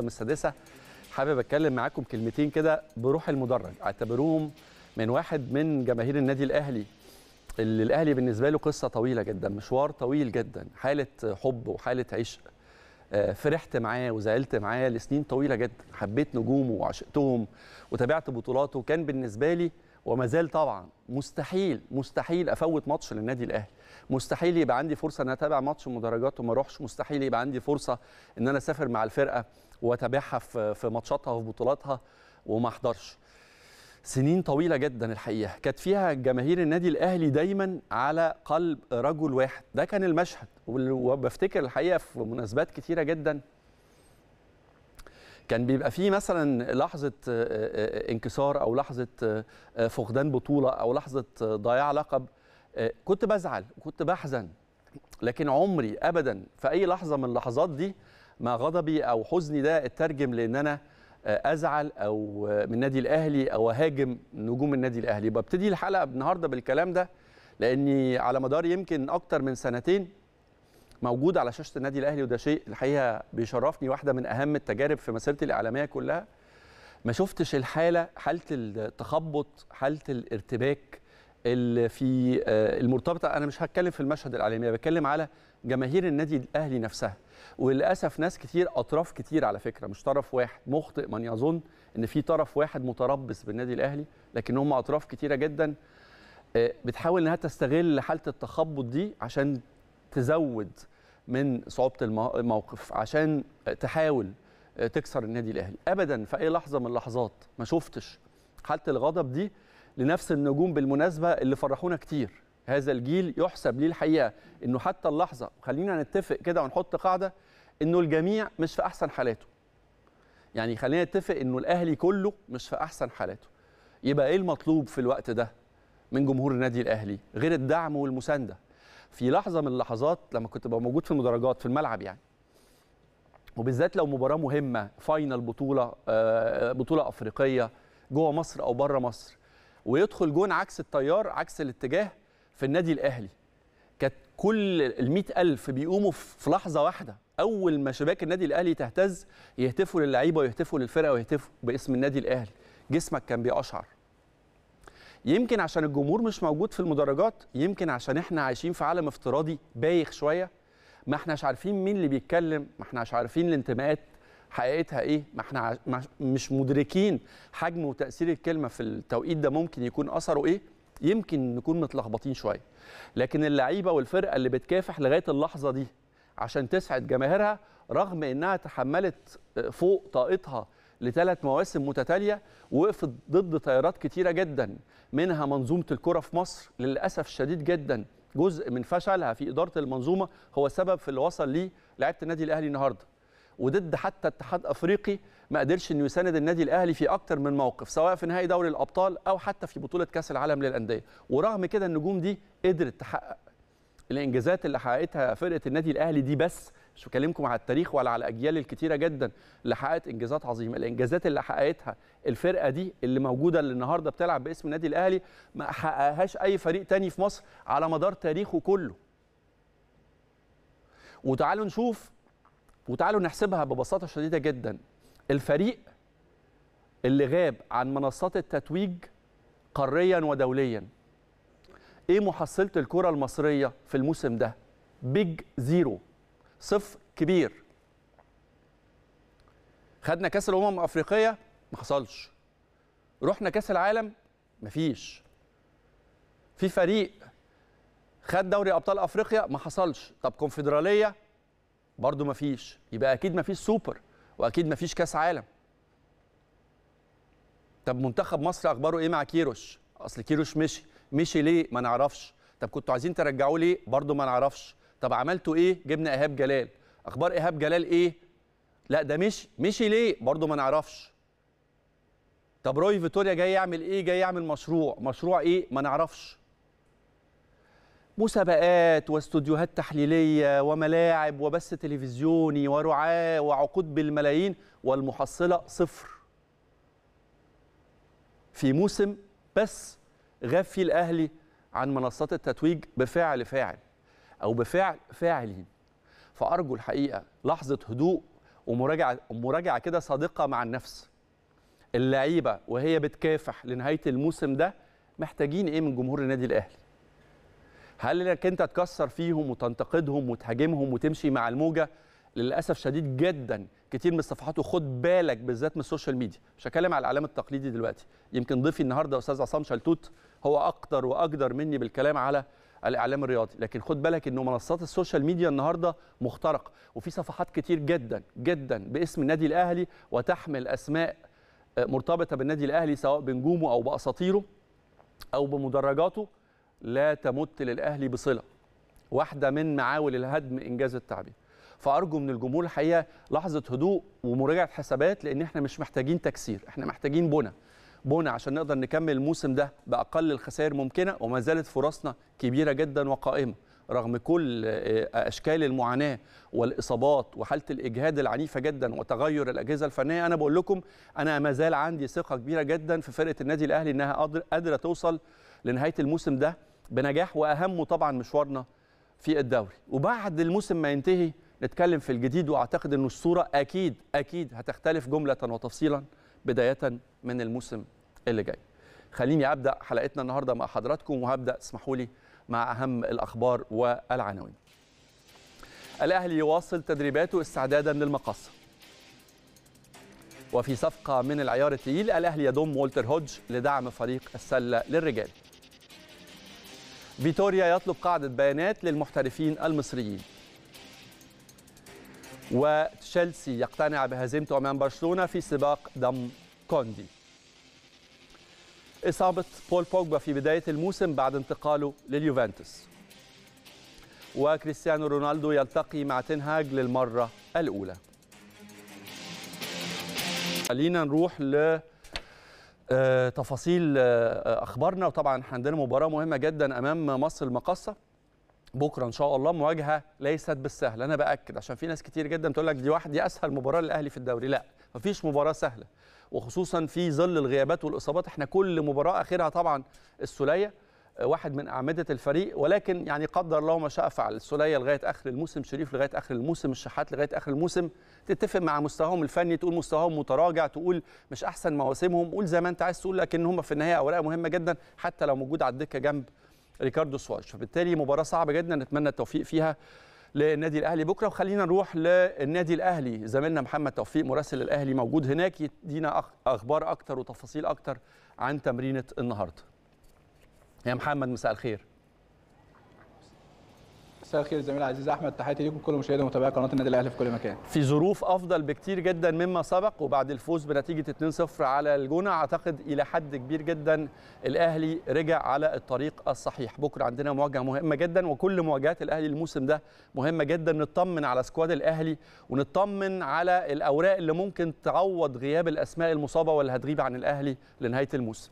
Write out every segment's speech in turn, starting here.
من السادسه حابب اتكلم معاكم كلمتين كده بروح المدرج اعتبروهم من واحد من جماهير النادي الاهلي اللي الاهلي بالنسبه له قصه طويله جدا مشوار طويل جدا حاله حب وحاله عشق آه، فرحت معاه وزعلت معاه لسنين طويله جدا حبيت نجومه وعشقتهم وتابعت بطولاته كان بالنسبه لي وما زال طبعا مستحيل مستحيل افوت ماتش للنادي الاهلي مستحيل يبقى عندي فرصه ان اتابع ماتش مدرجات وما اروحش مستحيل يبقى عندي فرصه ان انا اسافر مع الفرقه واتابعها في ماتشاتها وفي بطولاتها وما احضرش سنين طويله جدا الحقيقه كانت فيها جماهير النادي الاهلي دايما على قلب رجل واحد ده كان المشهد وبفتكر الحقيقه في مناسبات كثيره جدا كان بيبقى فيه مثلا لحظه آه، آه، آه، انكسار او لحظه فقدان بطوله او لحظه ضياع لقب كنت بزعل وكنت بحزن لكن عمري ابدا في اي لحظه من اللحظات دي ما غضبي او حزني ده اترجم لان انا آه، ازعل او آه، من النادي الاهلي او اهاجم نجوم النادي الاهلي ببتدي الحلقه النهارده بالكلام ده لاني على مدار يمكن اكتر من سنتين موجود على شاشه النادي الاهلي وده شيء الحقيقه بيشرفني واحده من اهم التجارب في مسيرتي الاعلاميه كلها ما شفتش الحاله حاله التخبط حاله الارتباك اللي في آه، المرتبطه انا مش هتكلم في المشهد الاعلامي بتكلم على جماهير النادي الاهلي نفسها وللاسف ناس كتير اطراف كتير على فكره مش طرف واحد مخطئ من يظن ان في طرف واحد متربص بالنادي الاهلي لكن هم اطراف كتيره جدا آه، بتحاول انها تستغل حاله التخبط دي عشان تزود من صعوبه الموقف عشان تحاول آه، تكسر النادي الاهلي ابدا في اي لحظه من اللحظات ما شفتش حاله الغضب دي لنفس النجوم بالمناسبه اللي فرحونا كتير هذا الجيل يحسب ليه الحقيقه انه حتى اللحظه خلينا نتفق كده ونحط قاعده انه الجميع مش في احسن حالاته يعني خلينا نتفق انه الاهلي كله مش في احسن حالاته يبقى ايه المطلوب في الوقت ده من جمهور النادي الاهلي غير الدعم والمسانده في لحظه من اللحظات لما كنت ببقى موجود في المدرجات في الملعب يعني وبالذات لو مباراه مهمه فاينل بطوله آه، بطوله افريقيه جوه مصر او بره مصر ويدخل جون عكس التيار عكس الاتجاه في النادي الاهلي كانت كل ال ألف بيقوموا في لحظه واحده اول ما شباك النادي الاهلي تهتز يهتفوا للعيبه ويهتفوا للفرقه ويهتفوا باسم النادي الاهلي جسمك كان بيقشعر يمكن عشان الجمهور مش موجود في المدرجات يمكن عشان احنا عايشين في عالم افتراضي بايخ شويه ما احناش عارفين مين اللي بيتكلم ما احناش عارفين الانتماءات حقيقتها ايه ما احنا مش مدركين حجم وتاثير الكلمه في التوقيت ده ممكن يكون اثره ايه يمكن نكون متلخبطين شويه لكن اللعيبه والفرقه اللي بتكافح لغايه اللحظه دي عشان تسعد جماهيرها رغم انها تحملت آه، فوق طاقتها لثلاث مواسم متتاليه وقفت ضد تيارات كتيره جدا منها منظومه الكره في مصر للاسف شديد جدا جزء من فشلها في اداره المنظومه هو سبب في اللي وصل ليه لعيبه النادي الاهلي النهارده وضد حتى اتحاد افريقي ما قدرش انه يساند النادي الاهلي في اكتر من موقف سواء في نهائي دوري الابطال او حتى في بطوله كاس العالم للانديه ورغم كده النجوم دي قدرت تحقق الانجازات اللي حققتها فرقه النادي الاهلي دي بس مش بكلمكم على التاريخ ولا على الاجيال الكتيره جدا اللي حققت انجازات عظيمه الانجازات اللي حققتها الفرقه دي اللي موجوده اللي النهارده بتلعب باسم النادي الاهلي ما حققهاش اي فريق تاني في مصر على مدار تاريخه كله وتعالوا نشوف وتعالوا نحسبها ببساطه شديده جدا الفريق اللي غاب عن منصات التتويج قاريا ودوليا ايه محصله الكره المصريه في الموسم ده بيج زيرو صفر كبير خدنا كاس الامم الافريقيه ما حصلش رحنا كاس العالم مفيش في فريق خد دوري ابطال افريقيا ما حصلش طب كونفدراليه برضو مفيش يبقى اكيد مفيش سوبر واكيد مفيش كاس عالم طب منتخب مصر اخباره ايه مع كيروش اصل كيروش مشي مشي ليه ما نعرفش طب كنتوا عايزين ترجعوه ليه برضه ما نعرفش طب عملتوا ايه جبنا ايهاب جلال اخبار ايهاب جلال ايه لا ده مشي مشي ليه برضه ما نعرفش طب روي فيتوريا جاي يعمل ايه جاي يعمل مشروع مشروع ايه ما نعرفش مسابقات واستوديوهات تحليليه وملاعب وبث تلفزيوني ورعاه وعقود بالملايين والمحصله صفر. في موسم بس غاب فيه الاهلي عن منصات التتويج بفعل فاعل او بفعل فاعلين. فارجو الحقيقه لحظه هدوء ومراجعه مراجعه كده صادقه مع النفس. اللعيبه وهي بتكافح لنهايه الموسم ده محتاجين ايه من جمهور النادي الاهلي؟ هل انك انت تكسر فيهم وتنتقدهم وتهاجمهم وتمشي مع الموجه للاسف شديد جدا كتير من الصفحات وخد بالك بالذات من السوشيال ميديا مش هتكلم على الاعلام التقليدي دلوقتي يمكن ضيفي النهارده استاذ عصام شلتوت هو اقدر واقدر مني بالكلام على الاعلام الرياضي لكن خد بالك انه منصات السوشيال ميديا النهارده مخترقه وفي صفحات كتير جدا جدا باسم النادي الاهلي وتحمل اسماء آه، مرتبطه بالنادي الاهلي سواء بنجومه او باساطيره او بمدرجاته لا تمت للأهلي بصلة واحدة من معاول الهدم إنجاز التعبير فأرجو من الجمهور الحقيقة لحظة هدوء ومراجعة حسابات لأن إحنا مش محتاجين تكسير إحنا محتاجين بنى بنى عشان نقدر نكمل الموسم ده بأقل الخسائر ممكنة وما زالت فرصنا كبيرة جدا وقائمة رغم كل آه، اشكال المعاناه والاصابات وحاله الاجهاد العنيفه جدا وتغير الاجهزه الفنيه انا بقول لكم انا ما زال عندي ثقه كبيره جدا في فرقه النادي الاهلي انها قادره توصل لنهايه الموسم ده بنجاح واهمه طبعا مشوارنا في الدوري وبعد الموسم ما ينتهي نتكلم في الجديد واعتقد ان الصوره اكيد اكيد هتختلف جمله وتفصيلا بدايه من الموسم اللي جاي خليني ابدا حلقتنا النهارده مع حضراتكم وهبدا اسمحوا لي مع اهم الاخبار والعناوين الاهلي يواصل تدريباته استعدادا للمقصه وفي صفقه من العيار الثقيل الاهلي يضم والتر هودج لدعم فريق السله للرجال فيتوريا يطلب قاعدة بيانات للمحترفين المصريين وتشيلسي يقتنع بهزيمته أمام برشلونة في سباق دم كوندي إصابة بول بوجبا في بداية الموسم بعد انتقاله لليوفنتوس وكريستيانو رونالدو يلتقي مع تنهاج للمرة الأولى خلينا نروح ل آه، تفاصيل آه، آه، اخبارنا وطبعا عندنا مباراه مهمه جدا امام مصر المقصه بكره ان شاء الله مواجهه ليست بالسهل انا باكد عشان في ناس كتير جدا تقول لك دي واحد دي اسهل مباراه للاهلي في الدوري لا مفيش مباراه سهله وخصوصا في ظل الغيابات والاصابات احنا كل مباراه اخرها طبعا السوليه واحد من اعمده الفريق ولكن يعني قدر الله ما شاء فعل السوليه لغايه اخر الموسم شريف لغايه اخر الموسم الشحات لغايه اخر الموسم تتفق مع مستواهم الفني تقول مستواهم متراجع تقول مش احسن مواسمهم قول زي ما انت عايز تقول لكن هم في النهايه اوراق مهمه جدا حتى لو موجود على الدكه جنب ريكاردو سواج فبالتالي مباراه صعبه جدا نتمنى التوفيق فيها للنادي الاهلي بكره وخلينا نروح للنادي الاهلي زميلنا محمد توفيق مراسل الاهلي موجود هناك يدينا اخبار اكتر وتفاصيل اكتر عن تمرينه النهارده يا محمد مساء الخير مساء الخير زميل العزيز احمد تحياتي ليكم كل مشاهدي ومتابعي قناه النادي الاهلي في كل مكان في ظروف افضل بكتير جدا مما سبق وبعد الفوز بنتيجه 2-0 على الجونه اعتقد الى حد كبير جدا الاهلي رجع على الطريق الصحيح بكره عندنا مواجهه مهمه جدا وكل مواجهات الاهلي الموسم ده مهمه جدا نطمن على سكواد الاهلي ونطمن على الاوراق اللي ممكن تعوض غياب الاسماء المصابه واللي هتغيب عن الاهلي لنهايه الموسم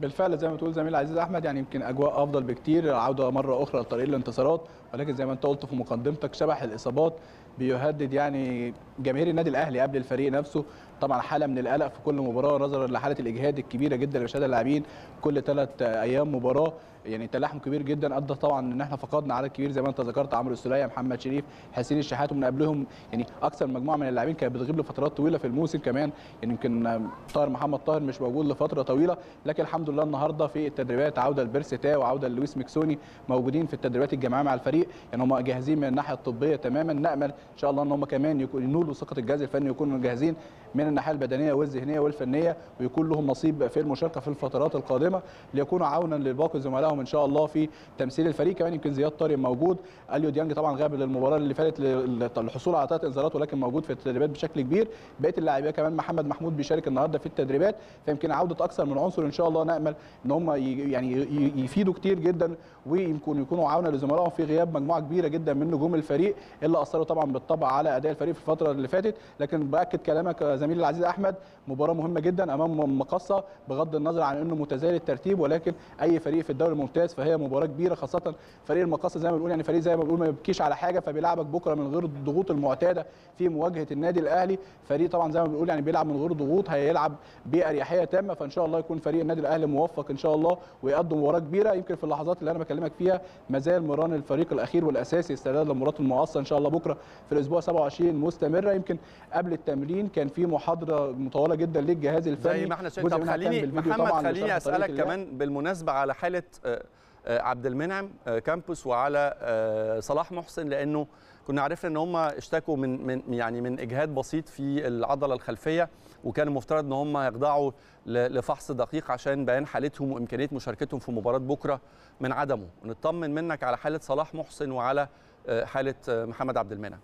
بالفعل زي ما تقول زميل عزيز احمد يعني يمكن اجواء افضل بكتير العوده مره اخرى لطريق الانتصارات ولكن زي ما انت قلت في مقدمتك شبح الاصابات بيهدد يعني جماهير النادي الاهلي قبل الفريق نفسه طبعا حاله من القلق في كل مباراه نظرا لحاله الاجهاد الكبيره جدا اللي بيشهدها اللاعبين كل ثلاث ايام مباراه يعني تلاحم كبير جدا ادى طبعا ان احنا فقدنا عدد كبير زي ما انت ذكرت عمرو السليه محمد شريف حسين الشحات ومن قبلهم يعني اكثر مجموعه من اللاعبين كانت بتغيب لفترات طويله في الموسم كمان يعني يمكن طاهر محمد طاهر مش موجود لفتره طويله لكن الحمد لله النهارده في التدريبات عوده لبيرسي تاو وعوده للويس ميكسوني موجودين في التدريبات الجماعيه مع الفريق يعني هم جاهزين من الناحيه الطبيه تماما نامل ان شاء الله ان هم كمان ينولوا ثقه الجهاز الفني ويكونوا جاهزين من الناحيه البدنيه والذهنيه والفنيه ويكون لهم نصيب في المشاركه في الفترات القادمه ليكونوا عونا للباقي زملائهم ان شاء الله في تمثيل الفريق كمان يمكن زياد طارق موجود اليو ديانج طبعا غاب للمباراه اللي فاتت للحصول على ثلاث انذارات ولكن موجود في التدريبات بشكل كبير بقيه اللاعبين كمان محمد محمود بيشارك النهارده في التدريبات فيمكن عوده اكثر من عنصر ان شاء الله نامل ان هم يعني يفيدوا كتير جدا ويمكن يكونوا عونا لزملائهم في غياب مجموعه كبيره جدا من نجوم الفريق اللي اثروا طبعا بالطبع على اداء الفريق في الفتره اللي فاتت لكن باكد كلامك زي زميلي العزيز احمد مباراه مهمه جدا امام مقصه بغض النظر عن انه متزايد الترتيب ولكن اي فريق في الدوري الممتاز فهي مباراه كبيره خاصه فريق المقصه زي ما بنقول يعني فريق زي ما بنقول ما بيبكيش على حاجه فبيلعبك بكره من غير الضغوط المعتاده في مواجهه النادي الاهلي فريق طبعا زي ما بنقول يعني بيلعب من غير ضغوط هيلعب باريحيه تامه فان شاء الله يكون فريق النادي الاهلي موفق ان شاء الله ويقدم مباراه كبيره يمكن في اللحظات اللي انا بكلمك فيها مازال مران الفريق الاخير والاساسي استعداد لمباراه المقصه ان شاء الله بكره في الاسبوع 27 مستمره يمكن قبل التمرين كان في محاضره مطوله جدا للجهاز الفني زي ما احنا شايفين طب خليني محمد خليني اسالك كمان بالمناسبه على حاله آه، آه، عبد المنعم آه، كامبوس وعلى صلاح محسن لانه كنا عرفنا ان هم اشتكوا من من يعني من اجهاد بسيط في العضله الخلفيه وكان المفترض ان هم يخضعوا لفحص دقيق عشان بيان حالتهم وامكانيه مشاركتهم في مباراه بكره من عدمه نطمن منك على حاله صلاح محسن وعلى حاله محمد عبد المنعم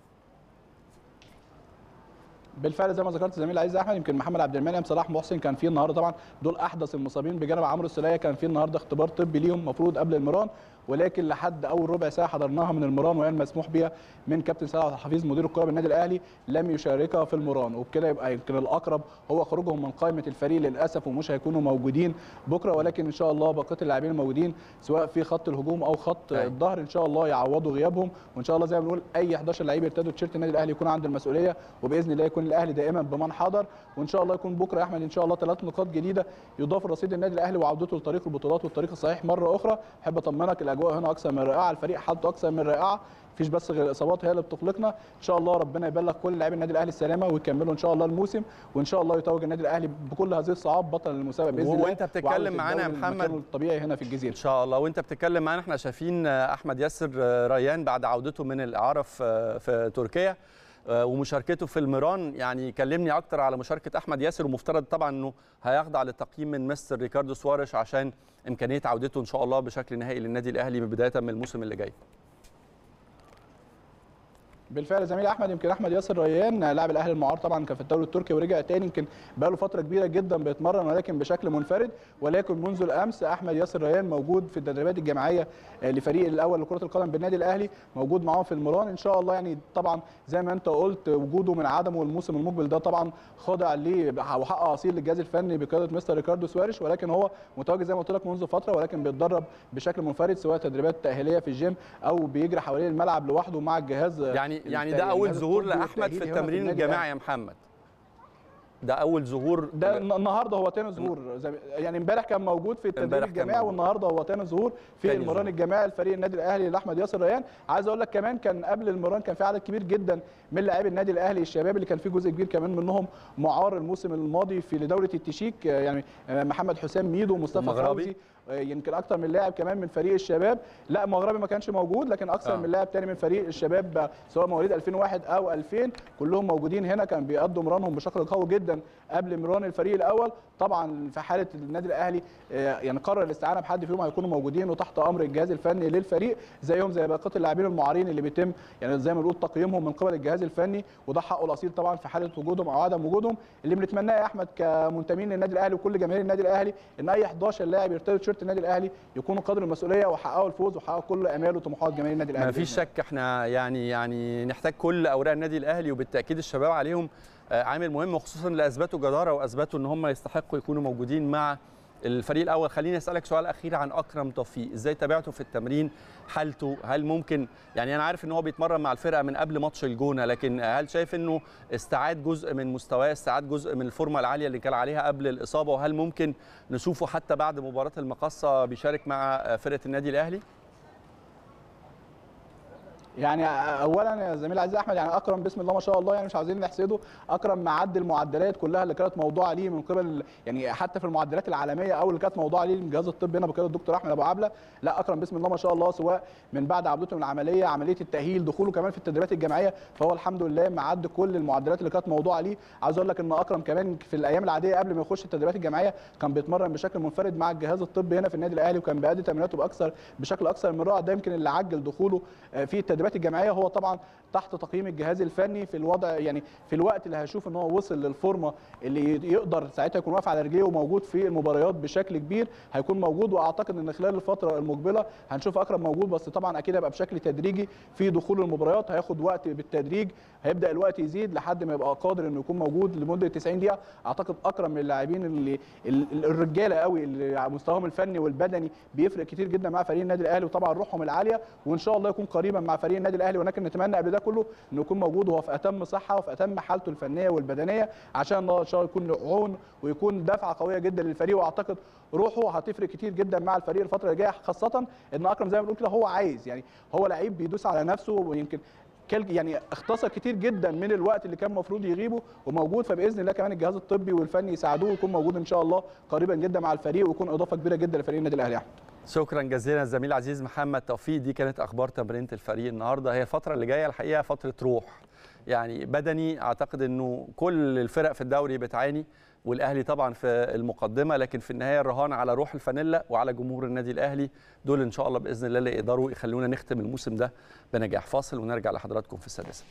بالفعل زي ما ذكرت زميل عايز احمد يمكن محمد عبد المنعم صلاح محسن كان في النهارده طبعا دول احدث المصابين بجانب عمرو السلايه كان في النهارده اختبار طبي ليهم مفروض قبل المران ولكن لحد اول ربع ساعه حضرناها من المران وهي المسموح بها من كابتن سيد عبد الحفيظ مدير الكره بالنادي الاهلي لم يشاركها في المران وبكده يبقى يمكن الاقرب هو خروجهم من قائمه الفريق للاسف ومش هيكونوا موجودين بكره ولكن ان شاء الله بقيه اللاعبين الموجودين سواء في خط الهجوم او خط أي. أيوة. الظهر ان شاء الله يعوضوا غيابهم وان شاء الله زي ما بنقول اي 11 لعيب يرتدوا تيشيرت النادي الاهلي يكون عنده المسؤوليه وباذن الله يكون الاهلي دائما بمن حضر وان شاء الله يكون بكره يا احمد ان شاء الله ثلاث نقاط جديده يضاف رصيد النادي الاهلي وعودته لطريق البطولات والطريق الصحيح مره اخرى احب اطمنك الاجواء هنا اكثر من رائعه الفريق حالته اكثر من رائعه مفيش بس غير الاصابات هي اللي بتقلقنا ان شاء الله ربنا يبلغ كل لاعبي النادي الاهلي السلامه ويكملوا ان شاء الله الموسم وان شاء الله يتوج النادي الاهلي بكل هذه الصعاب بطل المسابقه باذن الله وانت بتتكلم معانا يا محمد الطبيعي هنا في الجزيره ان شاء الله وانت بتتكلم معانا احنا شايفين احمد ياسر آه، ريان بعد عودته من الاعاره في تركيا آه، ومشاركته في الميران يعني كلمني اكتر على مشاركه احمد ياسر ومفترض طبعا انه هيخضع للتقييم من مستر ريكاردو سواريش عشان امكانيه عودته ان شاء الله بشكل نهائي للنادي الاهلي بدايه من الموسم اللي جاي بالفعل زميلي احمد يمكن احمد ياسر ريان لاعب الاهلي المعار طبعا كان في الدوري التركي ورجع تاني يمكن بقى له فتره كبيره جدا بيتمرن ولكن بشكل منفرد ولكن منذ الامس احمد ياسر ريان موجود في التدريبات الجماعيه لفريق الاول لكره القدم بالنادي الاهلي موجود معاهم في المران ان شاء الله يعني طبعا زي ما انت قلت وجوده من عدمه الموسم المقبل ده طبعا خاضع ليه وحقق اصيل للجهاز الفني بقياده مستر ريكاردو سواريش ولكن هو متواجد زي ما قلت لك منذ فتره ولكن بيتدرب بشكل منفرد سواء تدريبات تاهيليه في الجيم او بيجري حوالين الملعب لوحده مع الجهاز يعني يعني ده اول ظهور لاحمد في التمرين الجماعي يا محمد ده اول ظهور ده النهارده هو تاني ظهور يعني امبارح كان موجود في التدريب الجماعي والنهارده هو تاني ظهور في المران الجماعي لفريق النادي الاهلي لاحمد ياسر ريان عايز اقول لك كمان كان قبل المران كان في عدد كبير جدا من لاعبي النادي الاهلي الشباب اللي كان في جزء كبير كمان منهم معار الموسم الماضي في دوره التشيك يعني محمد حسام ميدو ومصطفى فوزي آه، يمكن اكتر من لاعب كمان من فريق الشباب لا مغربي ما كانش موجود لكن اكتر آه. من لاعب تاني من فريق الشباب سواء مواليد 2001 او 2000 كلهم موجودين هنا كان بيقضوا مرانهم بشكل قوي جدا قبل مران الفريق الاول طبعا في حاله النادي الاهلي آه، يعني قرر الاستعانه بحد فيهم هيكونوا موجودين وتحت امر الجهاز الفني للفريق زيهم زي بقيه اللاعبين المعارين اللي بيتم يعني زي ما بنقول تقييمهم من قبل الجهاز الفني وده حقه الاصيل طبعا في حاله وجودهم او عدم وجودهم اللي بنتمناه يا احمد كمنتمين للنادي الاهلي وكل جماهير النادي الاهلي ان اي 11 لاعب يرتدي تيشيرت النادي الاهلي يكونوا قدر المسؤوليه وحققوا الفوز وحققوا كل امال وطموحات جماهير النادي الاهلي مفيش شك احنا يعني يعني نحتاج كل اوراق النادي الاهلي وبالتاكيد الشباب عليهم آه، عامل مهم خصوصا اللي اثبتوا جداره واثبتوا ان هم يستحقوا يكونوا موجودين مع الفريق الاول خليني اسالك سؤال اخير عن اكرم توفيق ازاي تابعته في التمرين حالته هل ممكن يعني انا عارف ان هو بيتمرن مع الفرقه من قبل ماتش الجونه لكن هل شايف انه استعاد جزء من مستواه استعاد جزء من الفورمه العاليه اللي كان عليها قبل الاصابه وهل ممكن نشوفه حتى بعد مباراه المقصه بيشارك مع فرقه النادي الاهلي يعني اولا يا زميل عزيز احمد يعني اكرم بسم الله ما شاء الله يعني مش عاوزين نحسده اكرم معدي المعدلات كلها اللي كانت موضوع ليه من قبل يعني حتى في المعدلات العالميه او اللي كانت موضوع ليه الجهاز الطبي هنا بقياده الدكتور احمد ابو عبله لا اكرم بسم الله ما شاء الله سواء من بعد عودته من العمليه عمليه التاهيل دخوله كمان في التدريبات الجامعيه فهو الحمد لله معدي كل المعدلات اللي كانت موضوع ليه عاوز اقول لك ان اكرم كمان في الايام العاديه قبل ما يخش التدريبات الجامعيه كان بيتمرن بشكل منفرد مع الجهاز الطبي هنا في النادي الاهلي وكان بيأدي تمريناته باكثر بشكل اكثر من رائع ده يمكن اللي عجل دخوله آه، في التدريبات التدريبات الجماعيه هو طبعا تحت تقييم الجهاز الفني في الوضع يعني في الوقت اللي هشوف ان هو وصل للفورمه اللي يقدر ساعتها يكون واقف على رجليه وموجود في المباريات بشكل كبير هيكون موجود واعتقد ان خلال الفتره المقبله هنشوف اكرم موجود بس طبعا اكيد هيبقى بشكل تدريجي في دخول المباريات هياخد وقت بالتدريج هيبدا الوقت يزيد لحد ما يبقى قادر انه يكون موجود لمده 90 دقيقه اعتقد اكرم من اللاعبين اللي الرجاله قوي اللي على مستواهم الفني والبدني بيفرق كتير جدا مع فريق النادي الاهلي وطبعا روحهم العاليه وان شاء الله يكون قريبا مع فريق النادي الاهلي ولكن نتمنى قبل ده كله انه يكون موجود وهو في اتم صحه وفي اتم حالته الفنيه والبدنيه عشان الله ان شاء الله يكون عون ويكون دفعه قويه جدا للفريق واعتقد روحه هتفرق كتير جدا مع الفريق الفتره اللي جايه خاصه ان اكرم زي ما بنقول كده هو عايز يعني هو لعيب بيدوس على نفسه ويمكن يعني اختصر كتير جدا من الوقت اللي كان المفروض يغيبه وموجود فباذن الله كمان الجهاز الطبي والفني يساعدوه ويكون موجود ان شاء الله قريبا جدا مع الفريق ويكون اضافه كبيره جدا لفريق النادي الاهلي احمد يعني. شكرا جزيلا الزميل العزيز محمد توفيق دي كانت اخبار تمرينه الفريق النهارده هي الفتره اللي جايه الحقيقه فتره روح يعني بدني اعتقد انه كل الفرق في الدوري بتعاني والاهلي طبعا في المقدمه لكن في النهايه الرهان على روح الفانيلا وعلى جمهور النادي الاهلي دول ان شاء الله باذن الله اللي يقدروا يخلونا نختم الموسم ده بنجاح فاصل ونرجع لحضراتكم في السادسه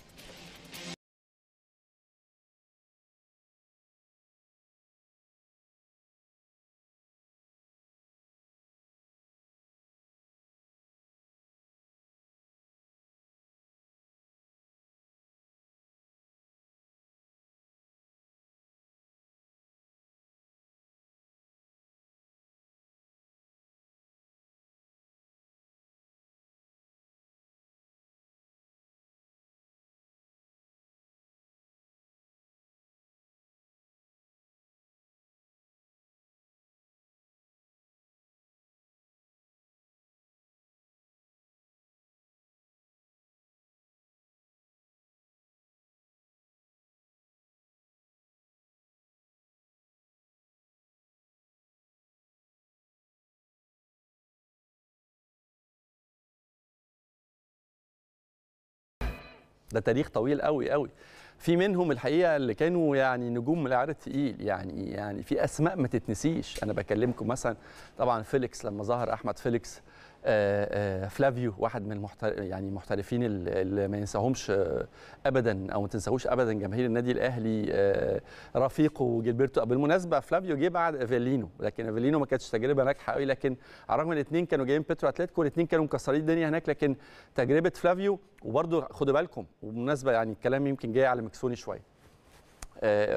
ده تاريخ طويل قوي قوي في منهم الحقيقه اللي كانوا يعني نجوم العيار الثقيل يعني يعني في اسماء ما تتنسيش انا بكلمكم مثلا طبعا فيليكس لما ظهر احمد فيليكس آه، آه، فلافيو واحد من المحتر يعني المحترفين اللي ما ينساهمش آه، ابدا او ما تنساهوش ابدا جماهير النادي الاهلي رفيقه جيلبرتو بالمناسبه فلافيو جه بعد افيلينو لكن افيلينو ما كانتش تجربه ناجحه قوي لكن على الرغم ان الاثنين كانوا جايين بيترو اتلتيكو الاثنين كانوا مكسرين الدنيا هناك لكن تجربه فلافيو وبرده خدوا بالكم وبالمناسبه يعني الكلام يمكن جاي على مكسوني شويه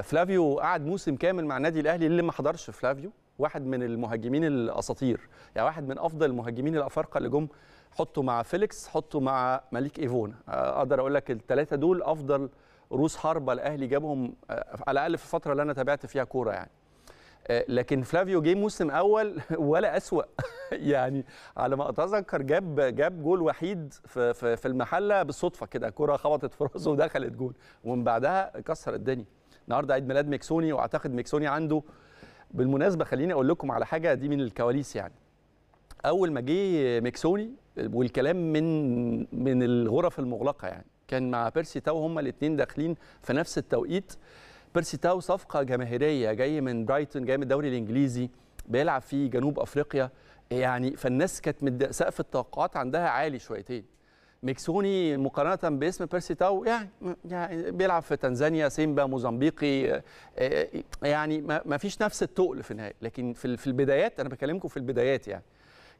فلافيو قعد موسم كامل مع النادي الاهلي اللي ما حضرش فلافيو واحد من المهاجمين الاساطير يعني واحد من افضل المهاجمين الافارقه اللي جم حطه مع فيليكس حطه مع مليك ايفون آه، اقدر اقول لك الثلاثه دول افضل رؤوس حربه الاهلي جابهم آه، على الاقل في الفتره اللي انا تابعت فيها كوره يعني آه، لكن فلافيو جه موسم اول ولا اسوا يعني على ما اتذكر جاب جاب جول وحيد في في المحله بالصدفه كده كره خبطت في راسه ودخلت جول ومن بعدها كسر الدنيا النهارده عيد ميلاد ميكسوني واعتقد ميكسوني عنده بالمناسبه خليني اقول لكم على حاجه دي من الكواليس يعني اول ما جه ميكسوني والكلام من من الغرف المغلقه يعني كان مع بيرسي تاو هما الاثنين داخلين في نفس التوقيت بيرسي تاو صفقه جماهيريه جاي من برايتون جاي من الدوري الانجليزي بيلعب في جنوب افريقيا يعني فالناس كانت سقف التوقعات عندها عالي شويتين ميكسوني مقارنه باسم بيرسي تاو يعني, يعني بيلعب في تنزانيا سيمبا موزمبيقي آه، آه، يعني ما فيش نفس التقل في النهايه لكن في البدايات انا بكلمكم في البدايات يعني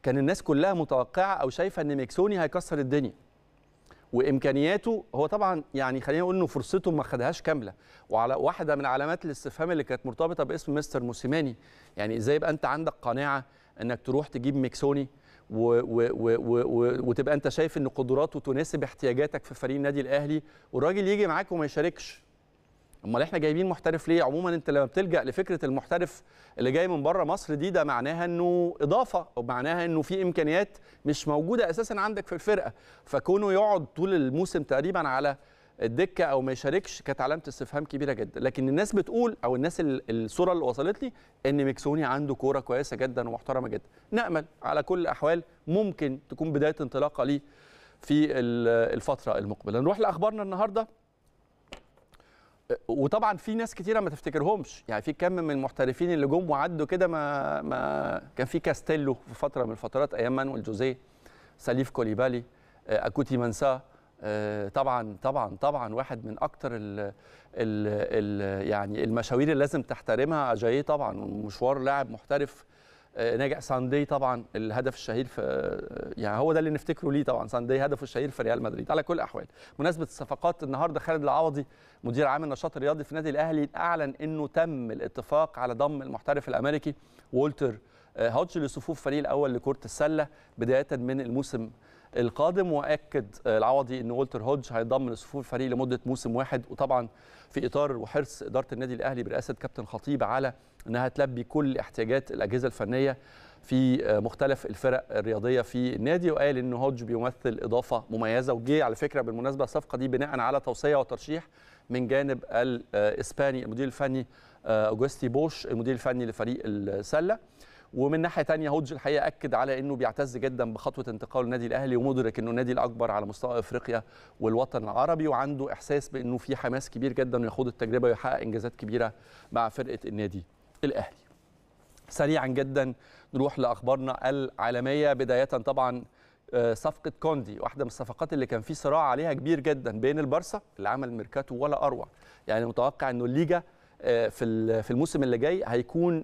كان الناس كلها متوقعه او شايفه ان ميكسوني هيكسر الدنيا وامكانياته هو طبعا يعني خلينا نقول انه فرصته ما خدهاش كامله وعلى واحده من علامات الاستفهام اللي كانت مرتبطه باسم مستر موسيماني يعني ازاي يبقى انت عندك قناعه انك تروح تجيب ميكسوني و و و و و وتبقى انت شايف ان قدراته تناسب احتياجاتك في فريق النادي الاهلي والراجل يجي معاك وما يشاركش امال احنا جايبين محترف ليه عموما انت لما بتلجا لفكره المحترف اللي جاي من بره مصر دي ده معناها انه اضافه ومعناها انه في امكانيات مش موجوده اساسا عندك في الفرقه فكونه يقعد طول الموسم تقريبا على الدكه او ما يشاركش كانت علامه استفهام كبيره جدا لكن الناس بتقول او الناس الصوره اللي وصلت لي ان ميكسوني عنده كوره كويسه جدا ومحترمه جدا نامل على كل الاحوال ممكن تكون بدايه انطلاقه ليه في الفتره المقبله نروح لاخبارنا النهارده وطبعا في ناس كتيره ما تفتكرهمش يعني في كم من المحترفين اللي جم وعدوا كده ما ما كان في كاستيلو في فتره من الفترات ايام مانويل جوزيه سليف كوليبالي آه، اكوتي منساه آه، طبعا طبعا طبعا واحد من اكثر ال ال ال يعني المشاوير اللي لازم تحترمها اجاييه طبعا مشوار لاعب محترف آه، ناجح ساندي طبعا الهدف الشهير في آه، يعني هو ده اللي نفتكره ليه طبعا ساندي هدفه الشهير في ريال مدريد على كل الاحوال مناسبه الصفقات النهارده خالد العوضي مدير عام النشاط الرياضي في النادي الاهلي اعلن انه تم الاتفاق على ضم المحترف الامريكي وولتر هودج لصفوف فريق الاول لكره السله بدايه من الموسم القادم واكد العوضي ان والتر هودج هيضم لصفوف الفريق لمده موسم واحد وطبعا في اطار وحرص اداره النادي الاهلي برئاسه كابتن خطيب على انها تلبي كل احتياجات الاجهزه الفنيه في مختلف الفرق الرياضيه في النادي وقال ان هودج بيمثل اضافه مميزه وجه على فكره بالمناسبه الصفقه دي بناء على توصيه وترشيح من جانب الاسباني المدير الفني آه، اوجستي بوش المدير الفني لفريق السله ومن ناحيه ثانيه هودج الحقيقه اكد على انه بيعتز جدا بخطوه انتقال النادي الاهلي ومدرك انه النادي الاكبر على مستوى افريقيا والوطن العربي وعنده احساس بانه في حماس كبير جدا ويخوض التجربه ويحقق انجازات كبيره مع فرقه النادي الاهلي. سريعا جدا نروح لاخبارنا العالميه بدايه طبعا آه، صفقه كوندي واحده من الصفقات اللي كان في صراع عليها كبير جدا بين البارسا اللي عمل ميركاتو ولا اروع يعني متوقع انه الليجا آه، في الموسم اللي جاي هيكون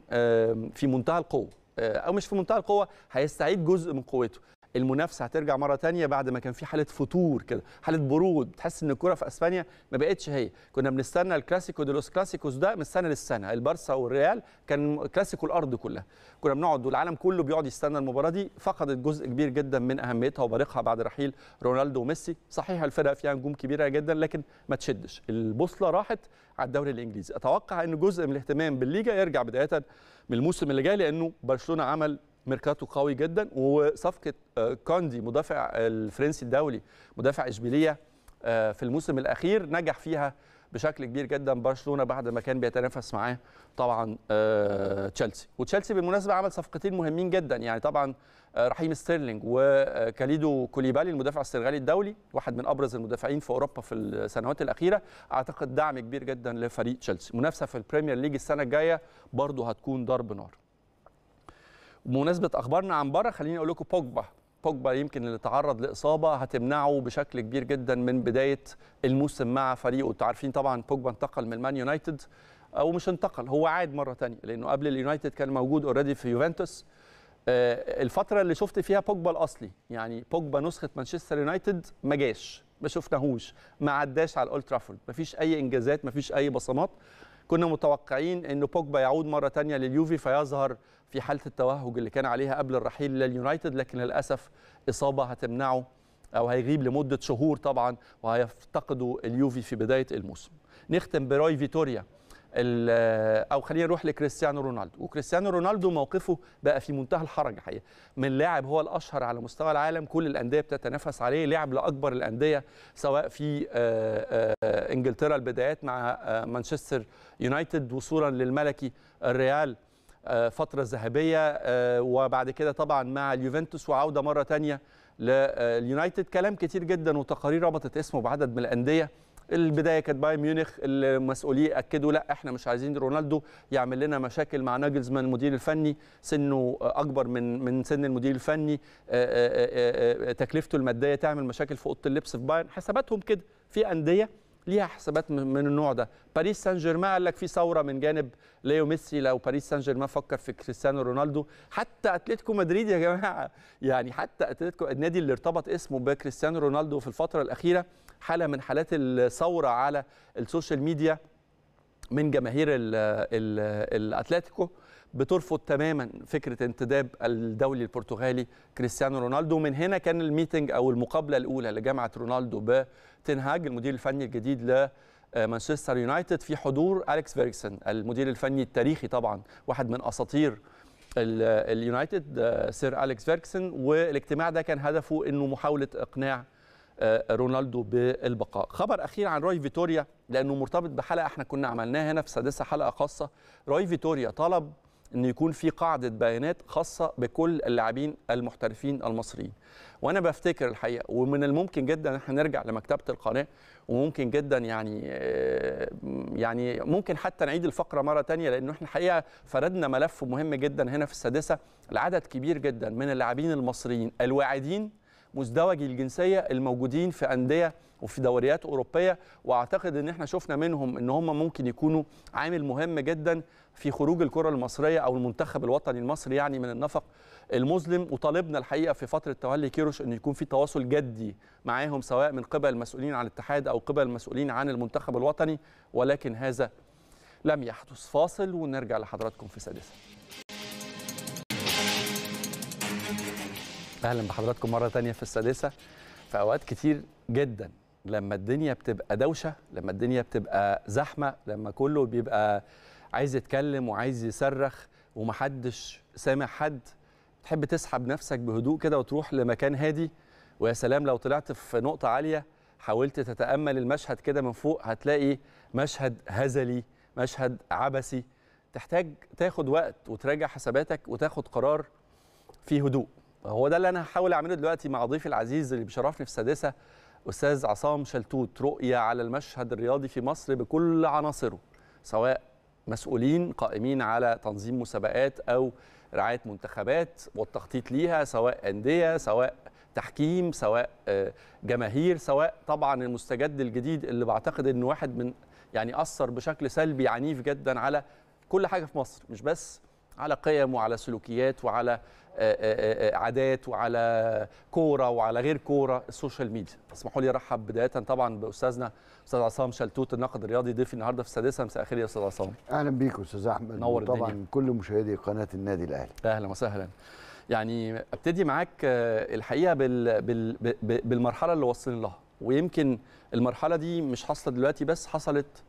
في منتهى القوه آه، او مش في منتهى القوه هيستعيد جزء من قوته المنافسه هترجع مره ثانيه بعد ما كان في حاله فتور كده حاله برود تحس ان الكوره في اسبانيا ما بقتش هي كنا بنستنى الكلاسيكو دي لوس كلاسيكوس ده من السنه للسنه البارسا والريال كان كلاسيكو الارض كلها كنا بنقعد والعالم كله بيقعد يستنى المباراه دي فقدت جزء كبير جدا من اهميتها وبارقها بعد رحيل رونالدو وميسي صحيح الفرق فيها نجوم كبيره جدا لكن ما تشدش البوصله راحت على الدوري الانجليزي اتوقع ان جزء من الاهتمام بالليجا يرجع بدايه من الموسم اللي جاي لانه برشلونه عمل ميركاتو قوي جدا وصفقه آه، كوندي مدافع آه، الفرنسي الدولي مدافع اشبيليه آه، في الموسم الاخير نجح فيها بشكل كبير جدا برشلونه بعد ما كان بيتنافس معاه طبعا تشيلسي وتشيلسي بالمناسبه عمل صفقتين مهمين جدا يعني طبعا رحيم ستيرلينج وكاليدو كوليبالي المدافع السنغالي الدولي واحد من ابرز المدافعين في اوروبا في السنوات الاخيره اعتقد دعم كبير جدا لفريق تشيلسي منافسه في البريمير ليج السنه الجايه برضه هتكون ضرب نار بمناسبة اخبارنا عن بره خليني اقول لكم بوجبا بوجبا يمكن اللي تعرض لاصابه هتمنعه بشكل كبير جدا من بدايه الموسم مع فريقه انتوا عارفين طبعا بوجبا انتقل من مان يونايتد او مش انتقل هو عاد مره ثانيه لانه قبل اليونايتد كان موجود اوريدي في يوفنتوس آه، الفتره اللي شفت فيها بوجبا الاصلي يعني بوجبا نسخه مانشستر يونايتد ما جاش ما شفناهوش ما عداش على الاولد ترافورد ما فيش اي انجازات ما فيش اي بصمات كنا متوقعين أن بوجبا يعود مره ثانيه لليوفي فيظهر في حاله التوهج اللي كان عليها قبل الرحيل لليونايتد لكن للاسف اصابه هتمنعه او هيغيب لمده شهور طبعا وهيفتقدوا اليوفي في بدايه الموسم نختم براي فيتوريا او خلينا نروح لكريستيانو رونالدو وكريستيانو رونالدو موقفه بقى في منتهى الحرج حقيقه من لاعب هو الاشهر على مستوى العالم كل الانديه بتتنافس عليه لعب لاكبر الانديه سواء في آه، آه، انجلترا البدايات مع آه، مانشستر يونايتد وصولا للملكي الريال آه، فتره ذهبيه آه، وبعد كده طبعا مع اليوفنتوس وعوده مره ثانيه لليونايتد آه، كلام كتير جدا وتقارير ربطت اسمه بعدد من الانديه البدايه كانت بايرن ميونخ المسؤولين اكدوا لا احنا مش عايزين رونالدو يعمل لنا مشاكل مع ناجلزمان المدير الفني سنه اكبر من من سن المدير الفني تكلفته الماديه تعمل مشاكل في اوضه اللبس في بايرن حساباتهم كده في انديه ليها حسابات من النوع ده باريس سان جيرمان قال لك في ثوره من جانب ليو ميسي لو باريس سان جيرمان فكر في كريستيانو رونالدو حتى اتلتيكو مدريد يا جماعه يعني حتى اتلتيكو النادي اللي ارتبط اسمه بكريستيانو رونالدو في الفتره الاخيره حاله من حالات الثوره على السوشيال ميديا من جماهير الاتلتيكو بترفض تماما فكره انتداب الدولي البرتغالي كريستيانو رونالدو من هنا كان الميتنج او المقابله الاولى لجامعه رونالدو بتنهاج المدير الفني الجديد ل آه، مانشستر يونايتد في حضور اليكس فيرجسون المدير الفني التاريخي طبعا واحد من اساطير اليونايتد آه، سير اليكس فيرجسون والاجتماع ده كان هدفه انه محاوله اقناع آه، رونالدو بالبقاء خبر اخير عن روي فيتوريا لانه مرتبط بحلقه احنا كنا عملناها هنا في سادسه حلقه خاصه روي فيتوريا طلب ان يكون في قاعده بيانات خاصه بكل اللاعبين المحترفين المصريين وانا بفتكر الحقيقه ومن الممكن جدا ان احنا نرجع لمكتبه القناه وممكن جدا يعني آه، يعني ممكن حتى نعيد الفقره مره ثانيه لانه احنا الحقيقه فردنا ملف مهم جدا هنا في السادسه لعدد كبير جدا من اللاعبين المصريين الواعدين مزدوجي الجنسيه الموجودين في انديه وفي دوريات اوروبيه واعتقد ان احنا شفنا منهم ان هم ممكن يكونوا عامل مهم جدا في خروج الكره المصريه او المنتخب الوطني المصري يعني من النفق المظلم وطالبنا الحقيقه في فتره تولي كيروش ان يكون في تواصل جدي معاهم سواء من قبل المسؤولين عن الاتحاد او قبل المسؤولين عن المنتخب الوطني ولكن هذا لم يحدث فاصل ونرجع لحضراتكم في سادسه اهلا بحضراتكم مره تانية في السادسه في اوقات كتير جدا لما الدنيا بتبقى دوشه لما الدنيا بتبقى زحمه لما كله بيبقى عايز يتكلم وعايز يصرخ ومحدش سامع حد تحب تسحب نفسك بهدوء كده وتروح لمكان هادي ويا سلام لو طلعت في نقطه عاليه حاولت تتامل المشهد كده من فوق هتلاقي مشهد هزلي مشهد عبثي تحتاج تاخد وقت وتراجع حساباتك وتاخد قرار في هدوء هو ده اللي انا هحاول اعمله دلوقتي مع ضيفي العزيز اللي بيشرفني في السادسه استاذ عصام شلتوت رؤيه على المشهد الرياضي في مصر بكل عناصره سواء مسؤولين قائمين على تنظيم مسابقات او رعايه منتخبات والتخطيط ليها سواء انديه سواء تحكيم سواء آه، جماهير سواء طبعا المستجد الجديد اللي بعتقد انه واحد من يعني اثر بشكل سلبي عنيف جدا على كل حاجه في مصر مش بس على قيم وعلى سلوكيات وعلى آه، آه، آه، عادات وعلى كوره وعلى غير كوره السوشيال ميديا اسمحوا لي ارحب بدايه طبعا باستاذنا استاذ عصام شلتوت الناقد الرياضي ضيفي النهارده في السادسه مساء الخير يا استاذ عصام اهلا بيك استاذ احمد نور طبعا كل مشاهدي قناه النادي الاهلي اهلا وسهلا يعني ابتدي معاك الحقيقه بال بال بالمرحله اللي وصلنا لها ويمكن المرحله دي مش حاصله دلوقتي بس حصلت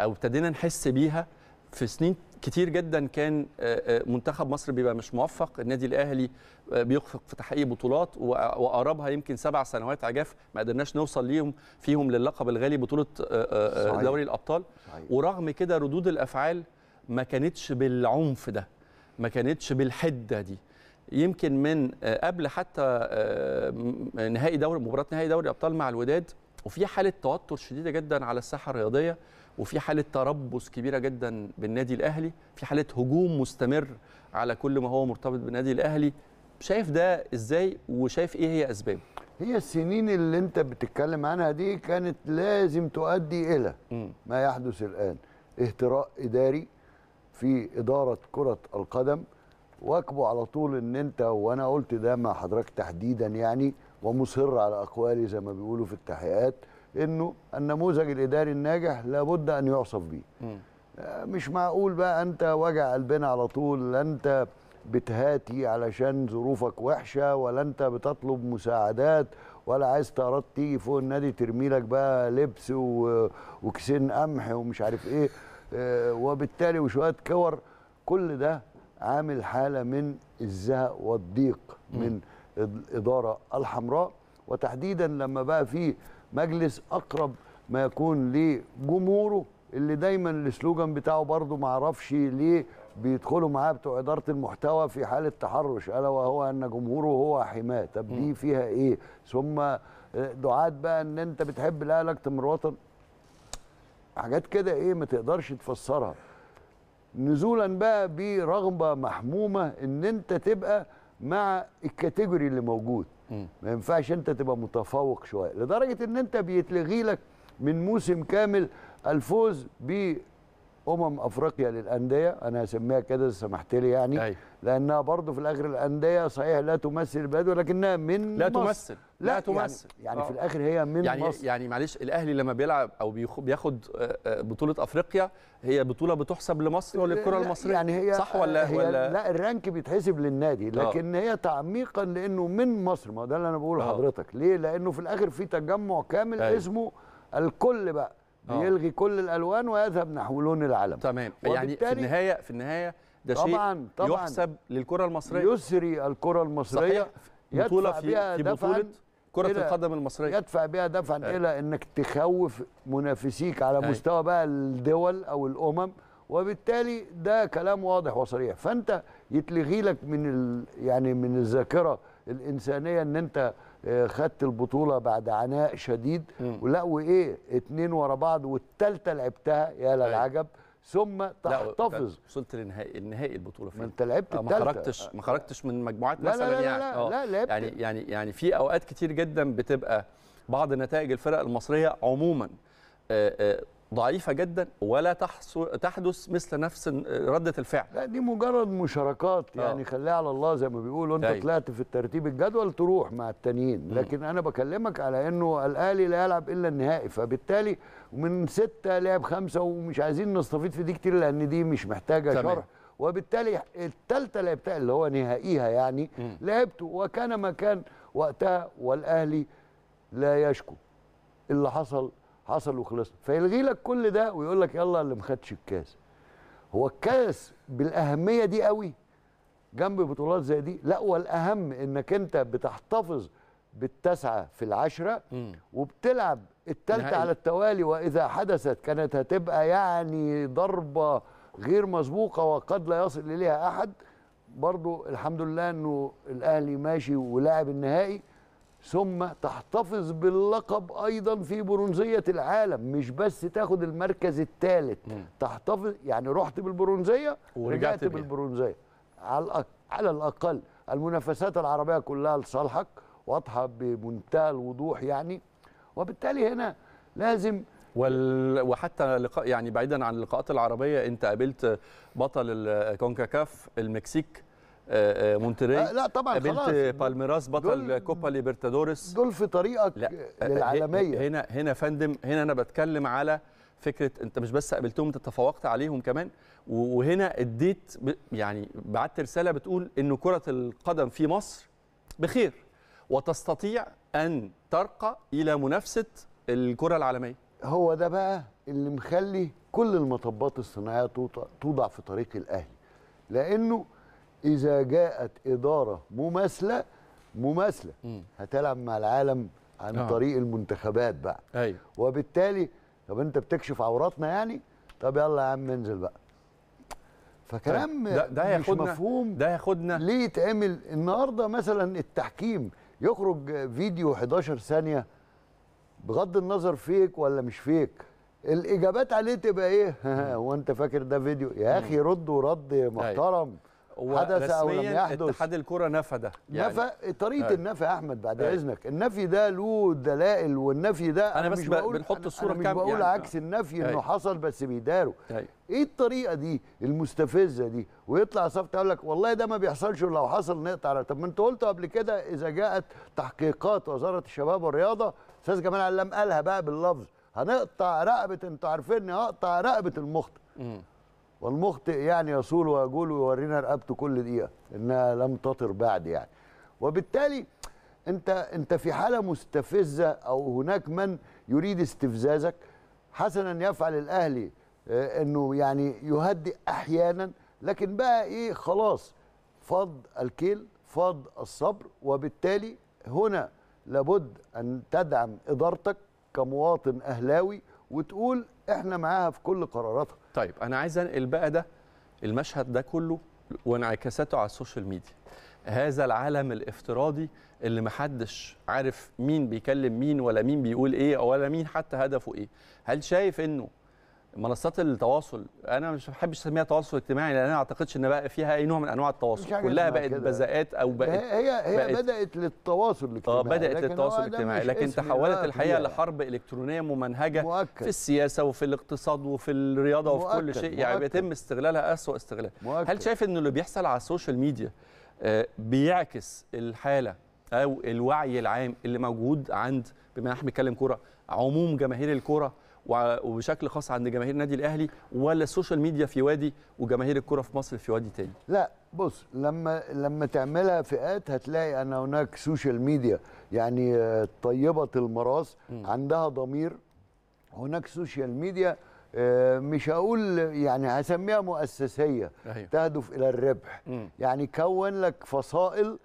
او ابتدينا نحس بيها في سنين كتير جدا كان آه، آه، منتخب مصر بيبقى مش موفق النادي الاهلي آه، بيخفق في تحقيق بطولات وقربها يمكن سبع سنوات عجاف ما قدرناش نوصل ليهم فيهم للقب الغالي بطوله دوري الابطال صحيح. ورغم كده ردود الافعال ما كانتش بالعنف ده ما كانتش بالحده دي يمكن من قبل حتى نهائي دوري مباراه نهائي دوري الابطال مع الوداد وفي حاله توتر شديده جدا على الساحه الرياضيه وفي حاله تربص كبيره جدا بالنادي الاهلي في حاله هجوم مستمر على كل ما هو مرتبط بالنادي الاهلي شايف ده ازاي وشايف ايه هي اسبابه هي السنين اللي انت بتتكلم عنها دي كانت لازم تؤدي الى ما يحدث الان اهتراء اداري في اداره كره القدم واكبوا على طول ان انت وانا قلت ده مع حضرتك تحديدا يعني ومصر على اقوالي زي ما بيقولوا في التحقيقات انه النموذج الاداري الناجح لابد ان يعصف به آه، مش معقول بقى انت وجع قلبنا على طول لا انت بتهاتي علشان ظروفك وحشه ولا انت بتطلب مساعدات ولا عايز طيارات تيجي فوق النادي ترمي لك بقى لبس وكسين قمح ومش عارف ايه آه، وبالتالي وشويه كور كل ده عامل حاله من الزهق والضيق من الاداره الحمراء وتحديدا لما بقى فيه مجلس اقرب ما يكون لجمهوره اللي دايما السلوجان بتاعه برضه ما اعرفش ليه بيدخلوا معاه بتوع اداره المحتوى في حاله تحرش الا وهو ان جمهوره هو حماه طب دي فيها ايه ثم آه، دعاة بقى ان انت بتحب الاهلي اكتر من الوطن حاجات كده ايه ما تقدرش تفسرها نزولا بقى برغبه محمومه ان انت تبقى مع الكاتيجوري اللي موجود ما ينفعش انت تبقى متفوق شويه لدرجه ان انت بيتلغي لك من موسم كامل الفوز ب امم افريقيا للانديه انا هسميها كده سمحت لي يعني أي. أيوه. لانها برضه في الاخر الانديه صحيح لا تمثل البلد ولكنها من لا مصر. تمثل لا, لا يعني تمثل يعني, يعني أوه. في آه. الاخر هي من يعني مصر يعني معلش الاهلي لما بيلعب او بياخد آه، آه، بطوله افريقيا هي بطوله بتحسب لمصر وللكره المصريه يعني هي صح ولا هي ولا لا الرانك بيتحسب للنادي لكن أوه. هي تعميقا لانه من مصر ما ده اللي انا بقوله لحضرتك ليه لانه في الاخر في تجمع كامل أي. أيوه. اسمه الكل بقى آه. يلغي كل الالوان ويذهب نحو لون العلم تمام يعني في النهايه في النهايه ده شيء طبعا طبعا يحسب للكره المصريه يسري الكره المصريه صحيح بطوله في, في بطوله كرة القدم المصرية يدفع بها دفعا أه. إلى أنك تخوف منافسيك على أي. مستوى بقى الدول أو الأمم وبالتالي ده كلام واضح وصريح فأنت يتلغي لك من ال يعني من الذاكرة الإنسانية أن أنت آه، خدت البطوله بعد عناء شديد ولا وايه اتنين ورا بعض والثالثه لعبتها يا للعجب طيب. ثم تحتفظ وصلت لنهائي النهائي البطوله فين؟ ما انت لعبت آه، ما خرجتش ما خرجتش من مجموعات لا مثلا لا لا يعني لا, لا, آه، لا لعبت يعني يعني يعني في اوقات كتير جدا بتبقى بعض نتائج الفرق المصريه عموما ضعيفه جدا ولا تحدث مثل نفس رده الفعل لا دي مجرد مشاركات آه. يعني خليها على الله زي ما بيقولوا انت طيب. طلعت في الترتيب الجدول تروح مع التانيين لكن انا بكلمك على انه الاهلي لا يلعب الا النهائي فبالتالي من سته لعب خمسه ومش عايزين نستفيد في دي كتير لان دي مش محتاجه تمام. شرح وبالتالي الثالثه لعبتها اللي هو نهائيها يعني لعبته وكان ما كان وقتها والاهلي لا يشكو اللي حصل حصل وخلصنا فيلغي لك كل ده ويقول لك يلا اللي ما خدش الكاس هو الكاس بالاهميه دي قوي جنب بطولات زي دي لا والاهم انك انت بتحتفظ بالتسعه في العشره وبتلعب الثالثه على التوالي واذا حدثت كانت هتبقى يعني ضربه غير مسبوقه وقد لا يصل اليها احد برضو الحمد لله انه الاهلي ماشي ولاعب النهائي ثم تحتفظ باللقب ايضا في برونزيه العالم مش بس تاخد المركز الثالث تحتفظ يعني رحت بالبرونزيه ورجعت بالبرونزيه على على الاقل المنافسات العربيه كلها لصالحك واضحه بمنتهى الوضوح يعني وبالتالي هنا لازم وال... وحتى لقاء يعني بعيدا عن اللقاءات العربيه انت قابلت بطل الكونكاكاف المكسيك آه، آه، مونتري آه، لا طبعا خلاص قابلت بالميراس بطل كوبا ليبرتادوريس دول في طريقك لا للعالميه هنا هنا فندم هنا انا بتكلم على فكره انت مش بس قابلتهم انت تفوقت عليهم كمان وهنا اديت يعني بعت رساله بتقول ان كره القدم في مصر بخير وتستطيع ان ترقى الى منافسه الكره العالميه هو ده بقى اللي مخلي كل المطبات الصناعيه توضع في طريق الاهلي لانه اذا جاءت اداره مماثله مماثله هتلعب مع العالم عن آه. طريق المنتخبات بقى أيوة. وبالتالي طب انت بتكشف عوراتنا يعني طب يلا يا عم انزل بقى فكلام طيب، ده, ده مش مفهوم ده ياخدنا ليه يتعمل النهارده مثلا التحكيم يخرج فيديو 11 ثانيه بغض النظر فيك ولا مش فيك الاجابات عليه تبقى ايه هو انت فاكر ده فيديو يا اخي رد ورد أيوه. محترم أيوة. حدث او لم يحدث اتحاد الكره نفى ده يعني نفى طريقه آه. النفي يا احمد بعد آه. اذنك النفي ده له دلائل والنفي ده انا بس مش بقول بنحط الصوره كام مش بقول يعني عكس النفي آه. انه حصل بس بيداروا ايه الطريقه دي المستفزه دي ويطلع صفقه يقول لك والله ده ما بيحصلش ولو حصل نقطع طب ما انت قلت قبل كده اذا جاءت تحقيقات وزاره الشباب والرياضه استاذ جمال علام قالها بقى باللفظ هنقطع رقبه انتوا عارفيني هقطع رقبه المخطئ والمخطئ يعني يصول ويقول ويورينا رقبته كل دقيقه انها لم تطر بعد يعني وبالتالي انت انت في حاله مستفزه او هناك من يريد استفزازك حسنا يفعل الاهلي آه، انه يعني يهدئ احيانا لكن بقى ايه خلاص فض الكيل فض الصبر وبالتالي هنا لابد ان تدعم ادارتك كمواطن اهلاوي وتقول احنا معاها في كل قراراتها طيب انا عايز انقل بقى ده المشهد ده كله وانعكاساته على السوشيال ميديا هذا العالم الافتراضي اللي محدش عارف مين بيكلم مين ولا مين بيقول ايه ولا مين حتى هدفه ايه هل شايف انه منصات التواصل انا مش بحبش اسميها تواصل اجتماعي لان انا ما اعتقدش ان بقى فيها اي نوع من انواع التواصل كلها بقت بزقات او بقت هي هي بقت بدات للتواصل آه، الاجتماعي اه بدات للتواصل الاجتماعي لكن تحولت الحقيقه لحرب الكترونيه ممنهجه مؤكد. في السياسه وفي الاقتصاد وفي الرياضه مؤكد. وفي كل شيء يعني بيتم استغلالها اسوء استغلال مؤكد. هل شايف ان اللي بيحصل على السوشيال ميديا آه، بيعكس الحاله او الوعي العام اللي موجود عند بما احنا بنتكلم كوره عموم جماهير الكوره وبشكل خاص عند جماهير النادي الاهلي ولا السوشيال ميديا في وادي وجماهير الكره في مصر في وادي تاني لا بص لما لما تعملها فئات هتلاقي ان هناك سوشيال ميديا يعني آه، طيبه المراس عندها ضمير هناك سوشيال ميديا آه، مش هقول يعني هسميها مؤسسيه أيوه. تهدف الى الربح يعني كون لك فصائل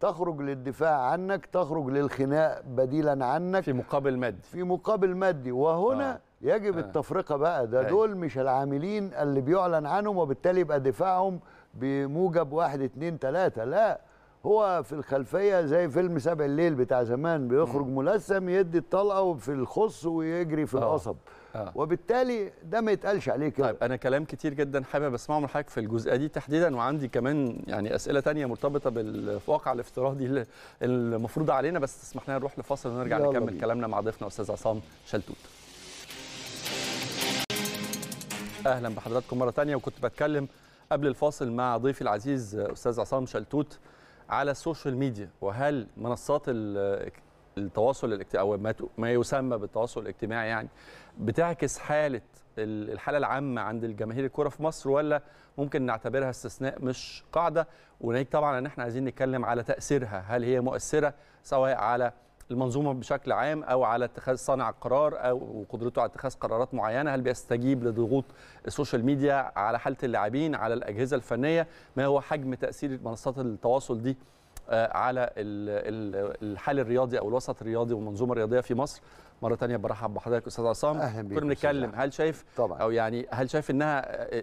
تخرج للدفاع عنك تخرج للخناق بديلا عنك في مقابل مادي في مقابل مادي وهنا آه. يجب آه. التفرقه بقى ده آه. دول مش العاملين اللي بيعلن عنهم وبالتالي يبقى دفاعهم بموجب واحد اتنين تلاته لا هو في الخلفيه زي فيلم سبع الليل بتاع زمان بيخرج م. ملثم يدي الطلقه في الخص ويجري في أوه. القصب آه. وبالتالي ده ما يتقالش عليه كده طيب انا كلام كتير جدا حابب اسمعه من حضرتك في الجزئيه دي تحديدا وعندي كمان يعني اسئله تانية مرتبطه بالواقع الافتراضي المفروض علينا بس تسمح لنا نروح لفاصل ونرجع نكمل بي. كلامنا مع ضيفنا استاذ عصام شلتوت اهلا بحضراتكم مره ثانيه وكنت بتكلم قبل الفاصل مع ضيفي العزيز استاذ عصام شلتوت على السوشيال ميديا وهل منصات التواصل الاجتماعي او ما يسمى بالتواصل الاجتماعي يعني بتعكس حاله الحاله العامه عند الجماهير الكره في مصر ولا ممكن نعتبرها استثناء مش قاعده وناهيك طبعا ان احنا عايزين نتكلم على تاثيرها هل هي مؤثره سواء على المنظومه بشكل عام او على اتخاذ صانع القرار او قدرته على اتخاذ قرارات معينه هل بيستجيب لضغوط السوشيال ميديا على حاله اللاعبين على الاجهزه الفنيه ما هو حجم تاثير منصات التواصل دي آه، على الحال الرياضي او الوسط الرياضي والمنظومه الرياضيه في مصر مره ثانيه برحب بحضرتك استاذ عصام اهلا بيك كنا بنتكلم هل شايف طبعا. او يعني هل شايف انها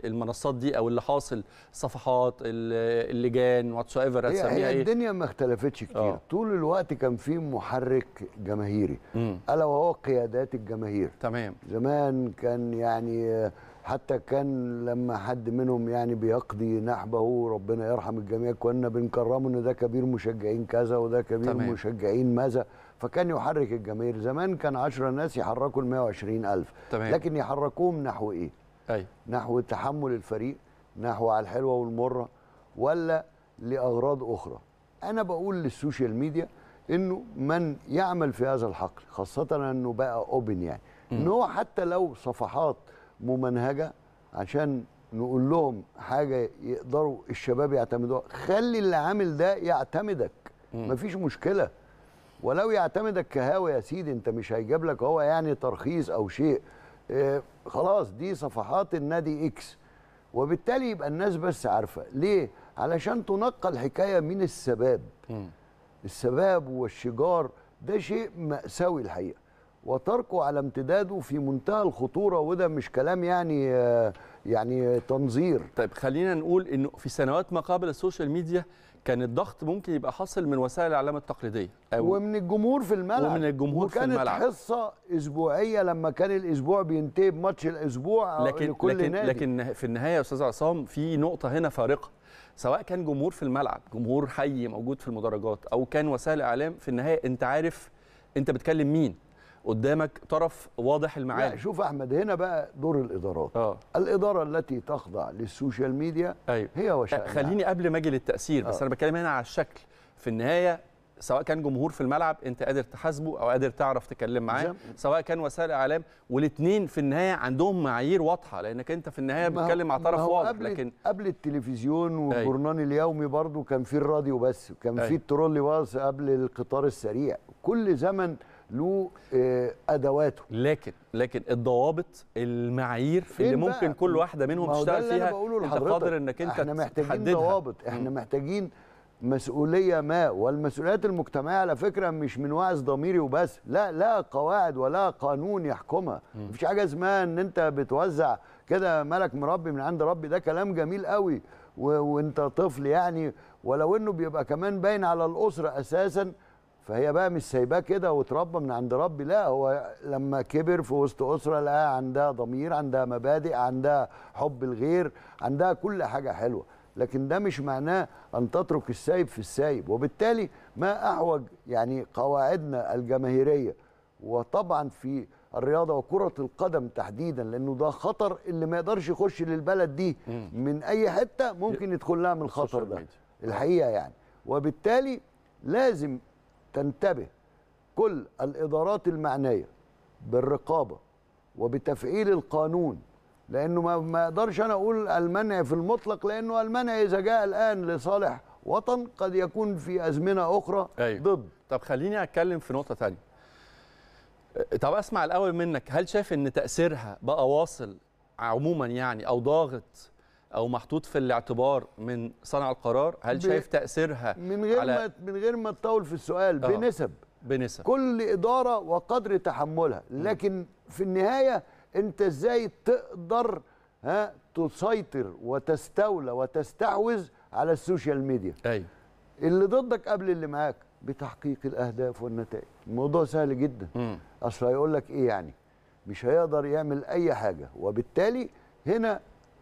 المنصات دي او اللي حاصل صفحات اللجان واتس ايفر هي ايه الدنيا ما اختلفتش كتير أوه. طول الوقت كان في محرك جماهيري مم. الا وهو قيادات الجماهير تمام زمان كان يعني حتى كان لما حد منهم يعني بيقضي نحبه ربنا يرحم الجميع كنا بنكرمه ان ده كبير مشجعين كذا وده كبير تمام. مشجعين ماذا فكان يحرك الجماهير زمان كان 10 ناس يحركوا ال 120000 تمام لكن يحركوهم نحو ايه؟ أي. نحو تحمل الفريق نحو على الحلوه والمره ولا لاغراض اخرى انا بقول للسوشيال ميديا انه من يعمل في هذا الحقل خاصه انه بقى اوبن يعني ان هو حتى لو صفحات ممنهجه عشان نقول لهم حاجه يقدروا الشباب يعتمدوها خلي اللي عامل ده يعتمدك مفيش مشكله ولو يعتمد الكهاوي يا سيدي انت مش هيجيب لك هو يعني ترخيص او شيء اه خلاص دي صفحات النادي اكس وبالتالي يبقى الناس بس عارفه ليه علشان تنقل الحكايه من السباب السباب والشجار ده شيء مأساوي الحقيقه وتركه على امتداده في منتهى الخطوره وده مش كلام يعني آه، يعني تنظير طيب خلينا نقول انه في سنوات ما قبل السوشيال ميديا كان الضغط ممكن يبقى حاصل من وسائل الاعلام التقليديه أو ومن الجمهور في الملعب ومن الجمهور في الملعب وكانت حصه اسبوعيه لما كان الاسبوع بينتهي بماتش الاسبوع لكن لكل لكن نادي. لكن في النهايه يا استاذ عصام في نقطه هنا فارقه سواء كان جمهور في الملعب جمهور حي موجود في المدرجات او كان وسائل اعلام في النهايه انت عارف انت بتكلم مين قدامك طرف واضح المعاني لا شوف احمد هنا بقى دور الادارات آه. الاداره التي تخضع للسوشيال ميديا أيوه. هي وشأنها خليني قبل ما اجي للتاثير بس آه. انا بتكلم هنا على الشكل في النهايه سواء كان جمهور في الملعب انت قادر تحاسبه او قادر تعرف تكلم معاه سواء كان وسائل اعلام والاثنين في النهايه عندهم معايير واضحه لانك انت في النهايه بتتكلم مع طرف واضح قبل لكن قبل التلفزيون والجورنال اليومي برضو كان في الراديو بس كان في الترولي باص قبل القطار السريع كل زمن له آه، ادواته لكن لكن الضوابط المعايير اللي ممكن كل واحده منهم تشتغل فيها انت قادر انك انت احنا محتاجين تحددها. ضوابط احنا محتاجين مسؤوليه ما والمسؤوليات المجتمعيه على فكره مش من وعز ضميري وبس لا لا قواعد ولا قانون يحكمها مفيش حاجه اسمها ان انت بتوزع كده ملك مربي من عند ربي ده كلام جميل قوي وانت طفل يعني ولو انه بيبقى كمان باين على الاسره اساسا فهي بقى مش سايباه كده وتربى من عند ربي لا هو لما كبر في وسط اسره لقى عندها ضمير عندها مبادئ عندها حب الغير عندها كل حاجه حلوه لكن ده مش معناه ان تترك السايب في السايب وبالتالي ما اعوج يعني قواعدنا الجماهيريه وطبعا في الرياضه وكره القدم تحديدا لانه ده خطر اللي ما يقدرش يخش للبلد دي من اي حته ممكن يدخل لها من الخطر ده الحقيقه يعني وبالتالي لازم تنتبه كل الادارات المعنيه بالرقابه وبتفعيل القانون لانه ما اقدرش انا اقول المنع في المطلق لانه المنع اذا جاء الان لصالح وطن قد يكون في ازمنه اخرى أيوه. ضد طب خليني اتكلم في نقطه ثانيه أه، طب اسمع الاول منك هل شايف ان تاثيرها بقى واصل عموما يعني او ضاغط او محطوط في الاعتبار من صنع القرار هل شايف تاثيرها من غير على... ما من غير ما تطول في السؤال آه، بنسب بنسب كل اداره وقدر تحملها لكن في النهايه انت ازاي تقدر ها تسيطر وتستولى وتستحوذ على السوشيال ميديا ايوه اللي ضدك قبل اللي معاك بتحقيق الاهداف والنتائج الموضوع سهل جدا اصل هيقول لك ايه يعني مش هيقدر يعمل اي حاجه وبالتالي هنا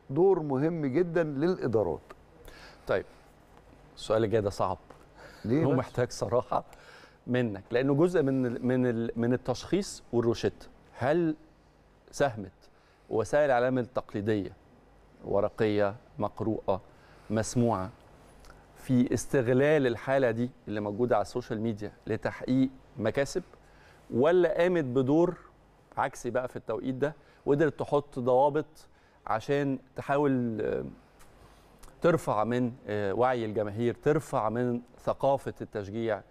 دور مهم جدا للادارات طيب السؤال الجاي ده صعب ليه هو محتاج صراحه منك لانه جزء من من من التشخيص والروشته هل ساهمت وسائل الاعلام التقليديه ورقيه مقروءه مسموعه في استغلال الحاله دي اللي موجوده على السوشيال ميديا لتحقيق مكاسب ولا قامت بدور عكسي بقى في التوقيت ده وقدرت تحط ضوابط عشان تحاول آه، ترفع من آه، وعي الجماهير ترفع من ثقافة التشجيع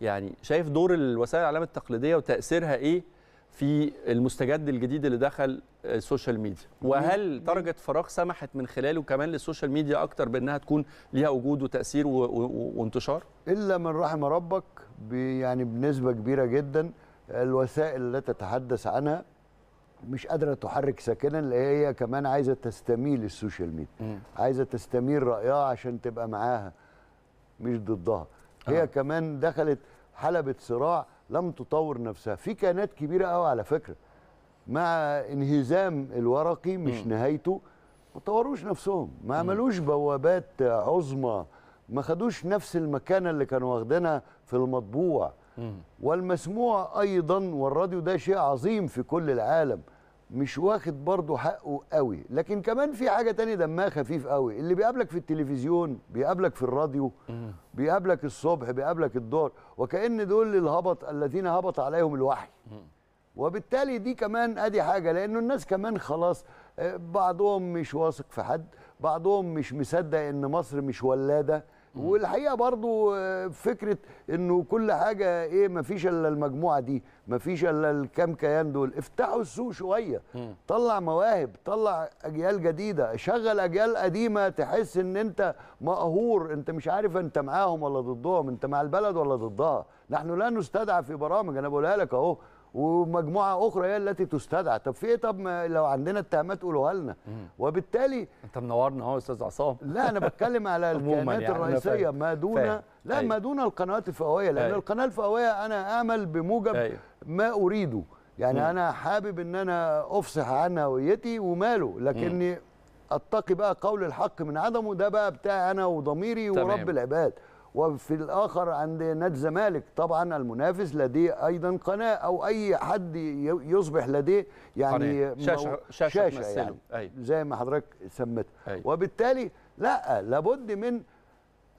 يعني شايف دور الوسائل الإعلام التقليدية وتأثيرها إيه في المستجد الجديد اللي دخل آه، السوشيال ميديا وهل درجة فراغ سمحت من خلاله كمان للسوشيال ميديا أكتر بأنها تكون ليها وجود وتأثير وانتشار؟ إلا من رحم ربك يعني بنسبة كبيرة جدا الوسائل التي تتحدث عنها مش قادره تحرك ساكنا اللي هي كمان عايزه تستميل السوشيال ميديا عايزه تستميل رايها عشان تبقى معاها مش ضدها هي آه. كمان دخلت حلبة صراع لم تطور نفسها في كيانات كبيرة قوي على فكرة مع انهزام الورقي مش مم. نهايته ما طوروش نفسهم ما عملوش بوابات عظمى ما خدوش نفس المكانة اللي كانوا واخدينها في المطبوع والمسموع أيضا والراديو ده شيء عظيم في كل العالم مش واخد برضه حقه قوي لكن كمان في حاجه تانية دمها خفيف قوي اللي بيقابلك في التلفزيون بيقابلك في الراديو بيقابلك الصبح بيقابلك الدور وكأن دول الهبط الذين هبط عليهم الوحي وبالتالي دي كمان ادي حاجه لانه الناس كمان خلاص آه، بعضهم مش واثق في حد بعضهم مش مصدق ان مصر مش ولاده والحقيقه برضو آه، فكره انه كل حاجه ايه ما فيش الا المجموعه دي ما فيش الا الكام كيان دول افتحوا السوق شويه طلع مواهب طلع اجيال جديده شغل اجيال قديمه تحس ان انت مقهور انت مش عارف انت معاهم ولا ضدهم انت مع البلد ولا ضدها نحن لا نستدعى في برامج انا بقولها لك اهو ومجموعه اخرى هي التي تستدعى طب في ايه طب لو عندنا اتهامات قولوها لنا وبالتالي انت منورنا اهو يا استاذ عصام لا انا بتكلم على الكيانات يعني الرئيسيه ما دون لا طيب. ما دون القنوات الفئويه لان طيب. القناه الفئويه انا اعمل بموجب طيب. ما اريده يعني انا حابب ان انا افصح عن هويتي وماله لكني اتقي بقى قول الحق من عدمه ده بقى بتاعي انا وضميري تمام. ورب العباد وفي الاخر عند نادي الزمالك طبعا المنافس لديه ايضا قناه او اي حد يصبح لديه يعني شاشه شاشه, شاشة يعني أي. زي ما حضرتك سميتها وبالتالي لا لابد من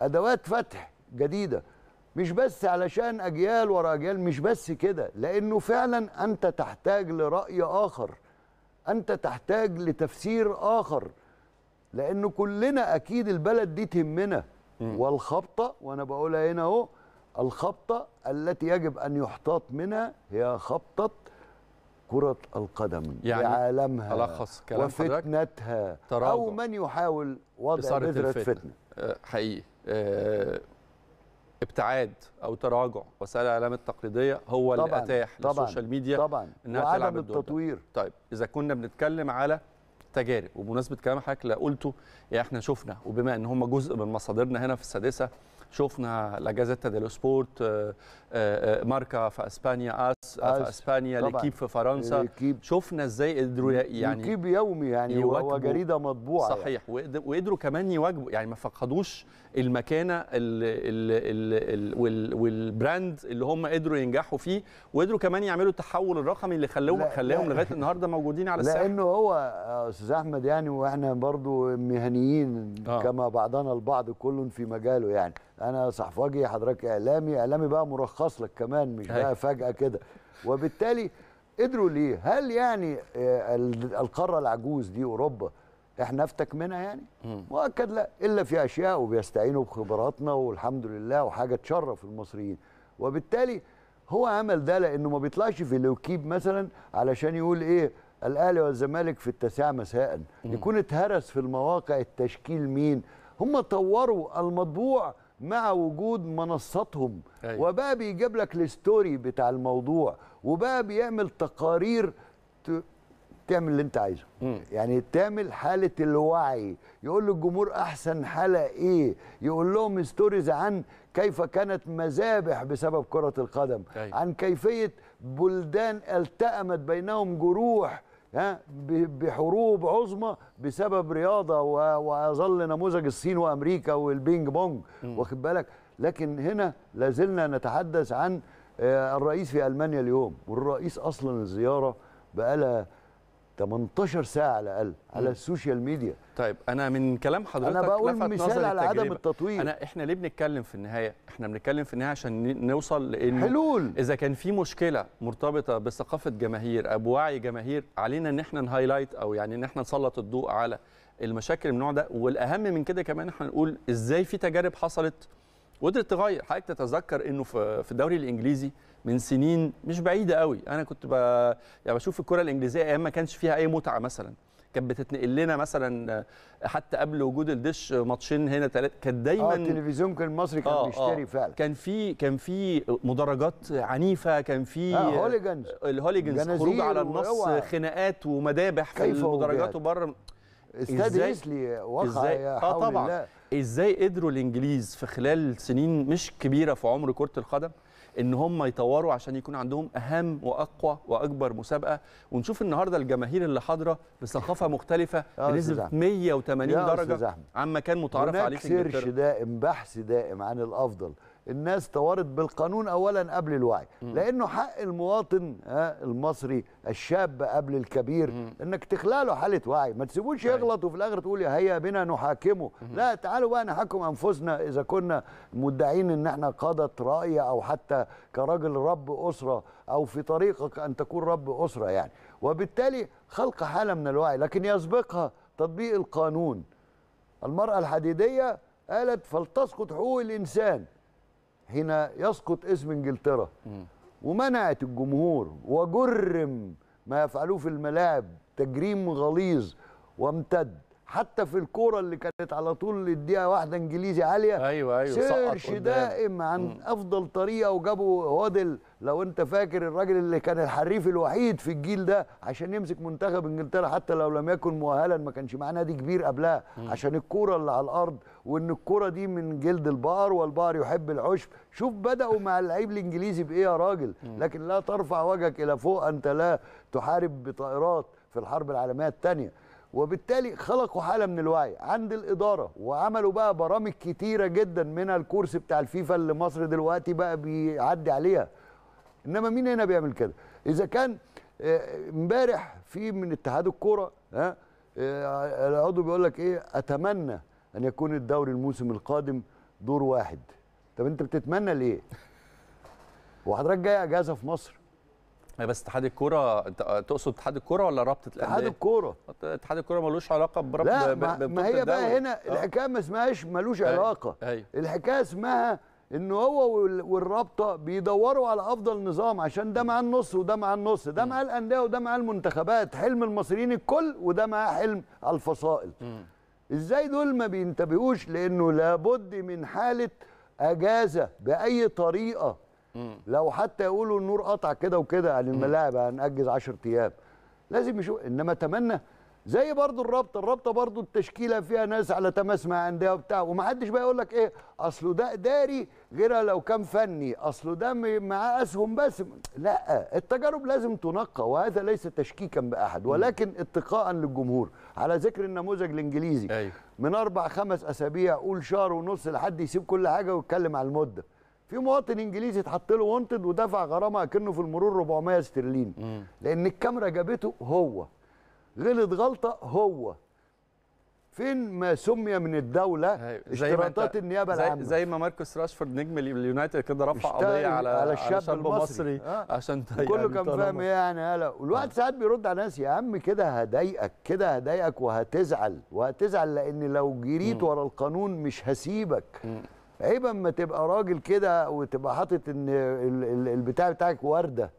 ادوات فتح جديده مش بس علشان اجيال ورا اجيال مش بس كده لانه فعلا انت تحتاج لراي اخر انت تحتاج لتفسير اخر لانه كلنا اكيد البلد دي تهمنا والخبطه وانا بقولها هنا اهو الخبطه التي يجب ان يحتاط منها هي خبطه كرة القدم يعني بعالمها ألخص كلام وفتنتها أو من يحاول وضع بذرة فتنة أه، حقيقي أه ابتعاد أو تراجع وسائل الإعلام التقليدية هو طبعًا اللي أتاح طبعًا للسوشيال ميديا طبعا إنها تلعب التطوير ده. طيب إذا كنا بنتكلم على تجارب وبمناسبه كلام حضرتك اللي قلته إيه، يعني احنا شفنا وبما ان هم جزء من مصادرنا هنا في السادسه شفنا لجازيتا ديلو سبورت آه، آه، آه، ماركا في اسبانيا اس, آه، في اسبانيا ليكيب في فرنسا الكيب. شفنا ازاي قدروا يعني ليكيب يومي يعني هو جريده مطبوعه يعني. صحيح يعني. وقدروا كمان يواجبوا يعني ما فقدوش المكانه والبراند اللي هم قدروا ينجحوا فيه وقدروا كمان يعملوا التحول الرقمي اللي خلاهم خلاهم لغايه النهارده موجودين على الساحه لانه هو استاذ احمد يعني واحنا برضو مهنيين آه. كما بعضنا البعض كل في مجاله يعني انا صحفاجي حضرتك اعلامي اعلامي بقى مرخص يرصص لك كمان مش أيوة. بقى فجأة كده وبالتالي قدروا ليه هل يعني آه، القارة العجوز دي أوروبا احنا افتك منها يعني مؤكد لا الا في اشياء وبيستعينوا بخبراتنا والحمد لله وحاجه تشرف المصريين وبالتالي هو عمل ده لانه ما بيطلعش في لوكيب مثلا علشان يقول ايه الاهلي والزمالك في التاسعه مساء يكون اتهرس في المواقع التشكيل مين هم طوروا المطبوع مع وجود منصاتهم أيوة. وبقى بيجيب لك الستوري بتاع الموضوع وبقى بيعمل تقارير ت... تعمل اللي انت عايزه يعني تعمل حاله الوعي يقول للجمهور احسن حاله ايه يقول لهم ستوريز عن كيف كانت مذابح بسبب كره القدم أيوة. عن كيفيه بلدان التأمت بينهم جروح ها بحروب عظمى بسبب رياضه ويظل نموذج الصين وامريكا والبينج بونج واخد بالك لكن هنا لازلنا نتحدث عن آه، الرئيس في المانيا اليوم والرئيس اصلا الزياره بقالها 18 ساعه على الاقل على السوشيال ميديا طيب انا من كلام حضرتك انا بقول مثال على عدم التطوير انا احنا ليه بنتكلم في النهايه احنا بنتكلم في النهايه عشان نوصل لان حلول اذا كان في مشكله مرتبطه بثقافه جماهير او بوعي جماهير علينا ان احنا نهايلايت او يعني ان احنا نسلط الضوء على المشاكل من النوع ده والاهم من كده كمان احنا نقول ازاي في تجارب حصلت قدرت تغير حضرتك تتذكر انه في الدوري الانجليزي من سنين مش بعيده قوي انا كنت ب... يعني بشوف الكره الانجليزيه ايام ما كانش فيها اي متعه مثلا كانت بتتنقل لنا مثلا حتى قبل وجود الدش ماتشين هنا ثلاثه كانت دايما اه التلفزيون كان المصري كان آه, آه. بيشتري آه فعلا كان في كان في مدرجات عنيفه كان في آه هوليجنز الهوليجنز خروج على النص خناقات ومذابح في المدرجات وبره استاد ريسلي وقع يا اه طبعا الله. ازاي قدروا الانجليز في خلال سنين مش كبيره في عمر كره القدم ان هم يطوروا عشان يكون عندهم اهم واقوى واكبر مسابقه ونشوف النهارده الجماهير اللي حاضره بثقافه مختلفه بنسبه 180 درجه عما كان متعارف عليه في انجلترا سيرش دائم بحث دائم عن الافضل الناس توارت بالقانون اولا قبل الوعي لانه حق المواطن المصري الشاب قبل الكبير انك تخلق له حاله وعي ما تسيبوش أيوة. يغلط وفي الاخر تقول يا هيا بنا نحاكمه لا تعالوا بقى نحاكم انفسنا اذا كنا مدعين ان احنا قاده راي او حتى كراجل رب اسره او في طريقك ان تكون رب اسره يعني وبالتالي خلق حاله من الوعي لكن يسبقها تطبيق القانون المراه الحديديه قالت فلتسقط حقوق الانسان هنا يسقط اسم انجلترا ومنعت الجمهور وجرم ما يفعلوه في الملاعب تجريم غليظ وامتد حتى في الكوره اللي كانت على طول الدقيقه واحده انجليزي عاليه ايوه ايوه سيرش دائم عن مم. افضل طريقه وجابوا هودل لو انت فاكر الراجل اللي كان الحريف الوحيد في الجيل ده عشان يمسك منتخب انجلترا حتى لو لم يكن مؤهلا ما كانش معاه نادي كبير قبلها مم. عشان الكوره اللي على الارض وان الكوره دي من جلد البقر والبقر يحب العشب شوف بداوا مع اللعيب الانجليزي بايه يا راجل مم. لكن لا ترفع وجهك الى فوق انت لا تحارب بطائرات في الحرب العالميه الثانيه وبالتالي خلقوا حاله من الوعي عند الاداره وعملوا بقى برامج كتيره جدا منها الكورس بتاع الفيفا اللي مصر دلوقتي بقى بيعدي عليها انما مين هنا بيعمل كده اذا كان آه، امبارح في من اتحاد الكوره ها آه، العضو بيقول لك ايه اتمنى ان يكون الدوري الموسم القادم دور واحد طب انت بتتمنى ليه وحضرتك جاي اجازه في مصر إيه بس اتحاد الكوره انت تقصد اتحاد الكوره ولا رابطه الانديه؟ اتحاد الكوره اتحاد الكوره ملوش علاقه برابطه لا ما, ما هي بقى هنا أوه. الحكايه ما اسمهاش ملوش أي. أيوة، علاقه أي. أيوة. الحكايه اسمها ان هو والرابطه بيدوروا على افضل نظام عشان ده مع النص وده مع النص ده مع الانديه وده مع المنتخبات حلم المصريين الكل وده مع حلم الفصائل م. ازاي دول ما بينتبهوش لانه لابد من حاله اجازه باي طريقه لو حتى يقولوا النور قطع كده وكده يعني الملاعب هنأجز 10 ايام لازم يشوف انما اتمنى زي برضو الرابطه الرابطه برضو التشكيله فيها ناس على تماس مع انديه وبتاع ومحدش بقى يقول لك ايه اصله ده اداري غير لو كان فني اصله ده معاه اسهم بس لا التجارب لازم تنقى وهذا ليس تشكيكا باحد ولكن اتقاء للجمهور على ذكر النموذج الانجليزي أيوه. من اربع خمس اسابيع قول شهر ونص لحد يسيب كل حاجه ويتكلم على المده في مواطن انجليزي اتحط له وانتد ودفع غرامه اكنه في المرور 400 استرليني لان الكاميرا جابته هو غلط غلطه هو فين ما سمي من الدوله اشتراطات النيابه العامه زي, زي ما ماركوس راشفورد نجم اليونايتد كده رفع قضيه على على الشاب, على المصري آه. عشان كله يعني كان فاهم ايه يعني هلا والواحد آه. ساعات بيرد على ناس يا عم كده هضايقك كده هضايقك وهتزعل وهتزعل لان لو جريت ورا القانون مش هسيبك م. عيب اما تبقى راجل كده وتبقى حاطط ان البتاع بتاعك ورده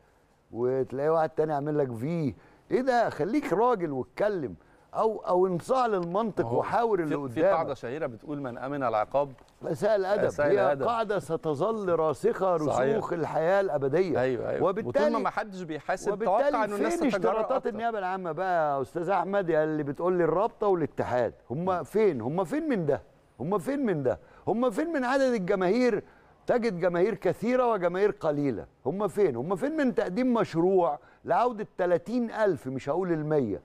وتلاقي واحد تاني عامل لك في ايه ده خليك راجل واتكلم او او انصاع للمنطق وحاور اللي قدامك في قاعده شهيره بتقول من امن العقاب مساء الادب هي الأدب. قاعده ستظل راسخه رسوخ الحياه الابديه ايوه ايوه وبالتالي وطول ما ما حدش بيحاسب توقع ان الناس فين اشتراطات النيابه العامه بقى يا استاذ احمد اللي بتقول لي الرابطه والاتحاد هم فين هم فين من ده هم فين من ده هم فين من عدد الجماهير تجد جماهير كثيرة وجماهير قليلة هم فين هم فين من تقديم مشروع لعودة 30 ألف مش هقول المية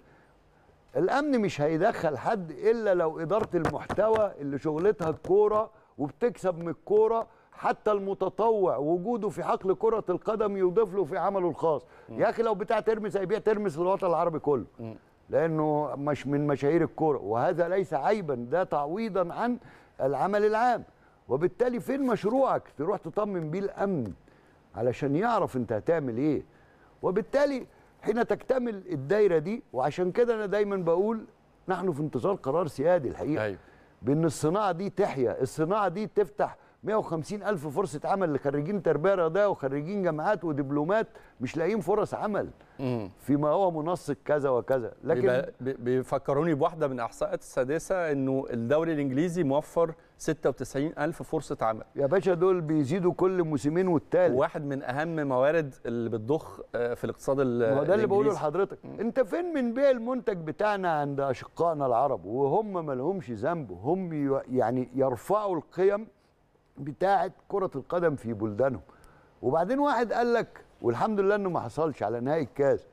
الأمن مش هيدخل حد إلا لو إدارة المحتوى اللي شغلتها الكورة وبتكسب من الكورة حتى المتطوع وجوده في حقل كرة القدم يضيف له في عمله الخاص م. يا أخي لو بتاع ترمس هيبيع ترمس للوطن العربي كله م. لأنه مش من مشاهير الكورة وهذا ليس عيبا ده تعويضا عن العمل العام وبالتالي فين مشروعك تروح تطمن بيه الامن علشان يعرف انت هتعمل ايه وبالتالي حين تكتمل الدايره دي وعشان كده انا دايما بقول نحن في انتظار قرار سيادي الحقيقه أيوه. بان الصناعه دي تحيا الصناعه دي تفتح 150 ألف فرصة عمل لخريجين تربية رياضية وخريجين جامعات ودبلومات مش لاقيين فرص عمل فيما هو منسق كذا وكذا لكن بيفكروني بواحدة من إحصاءات السادسة إنه الدوري الإنجليزي موفر 96 ألف فرصة عمل يا باشا دول بيزيدوا كل موسمين والتالت واحد من أهم موارد اللي بتضخ آه، في الاقتصاد الإنجليزي هو ده اللي بقوله لحضرتك أنت فين من بيع المنتج بتاعنا عند أشقائنا العرب وهم ما لهمش ذنب هم يعني يرفعوا القيم بتاعه كره القدم في بلدانهم وبعدين واحد قال لك والحمد لله انه ما حصلش على نهائي الكاس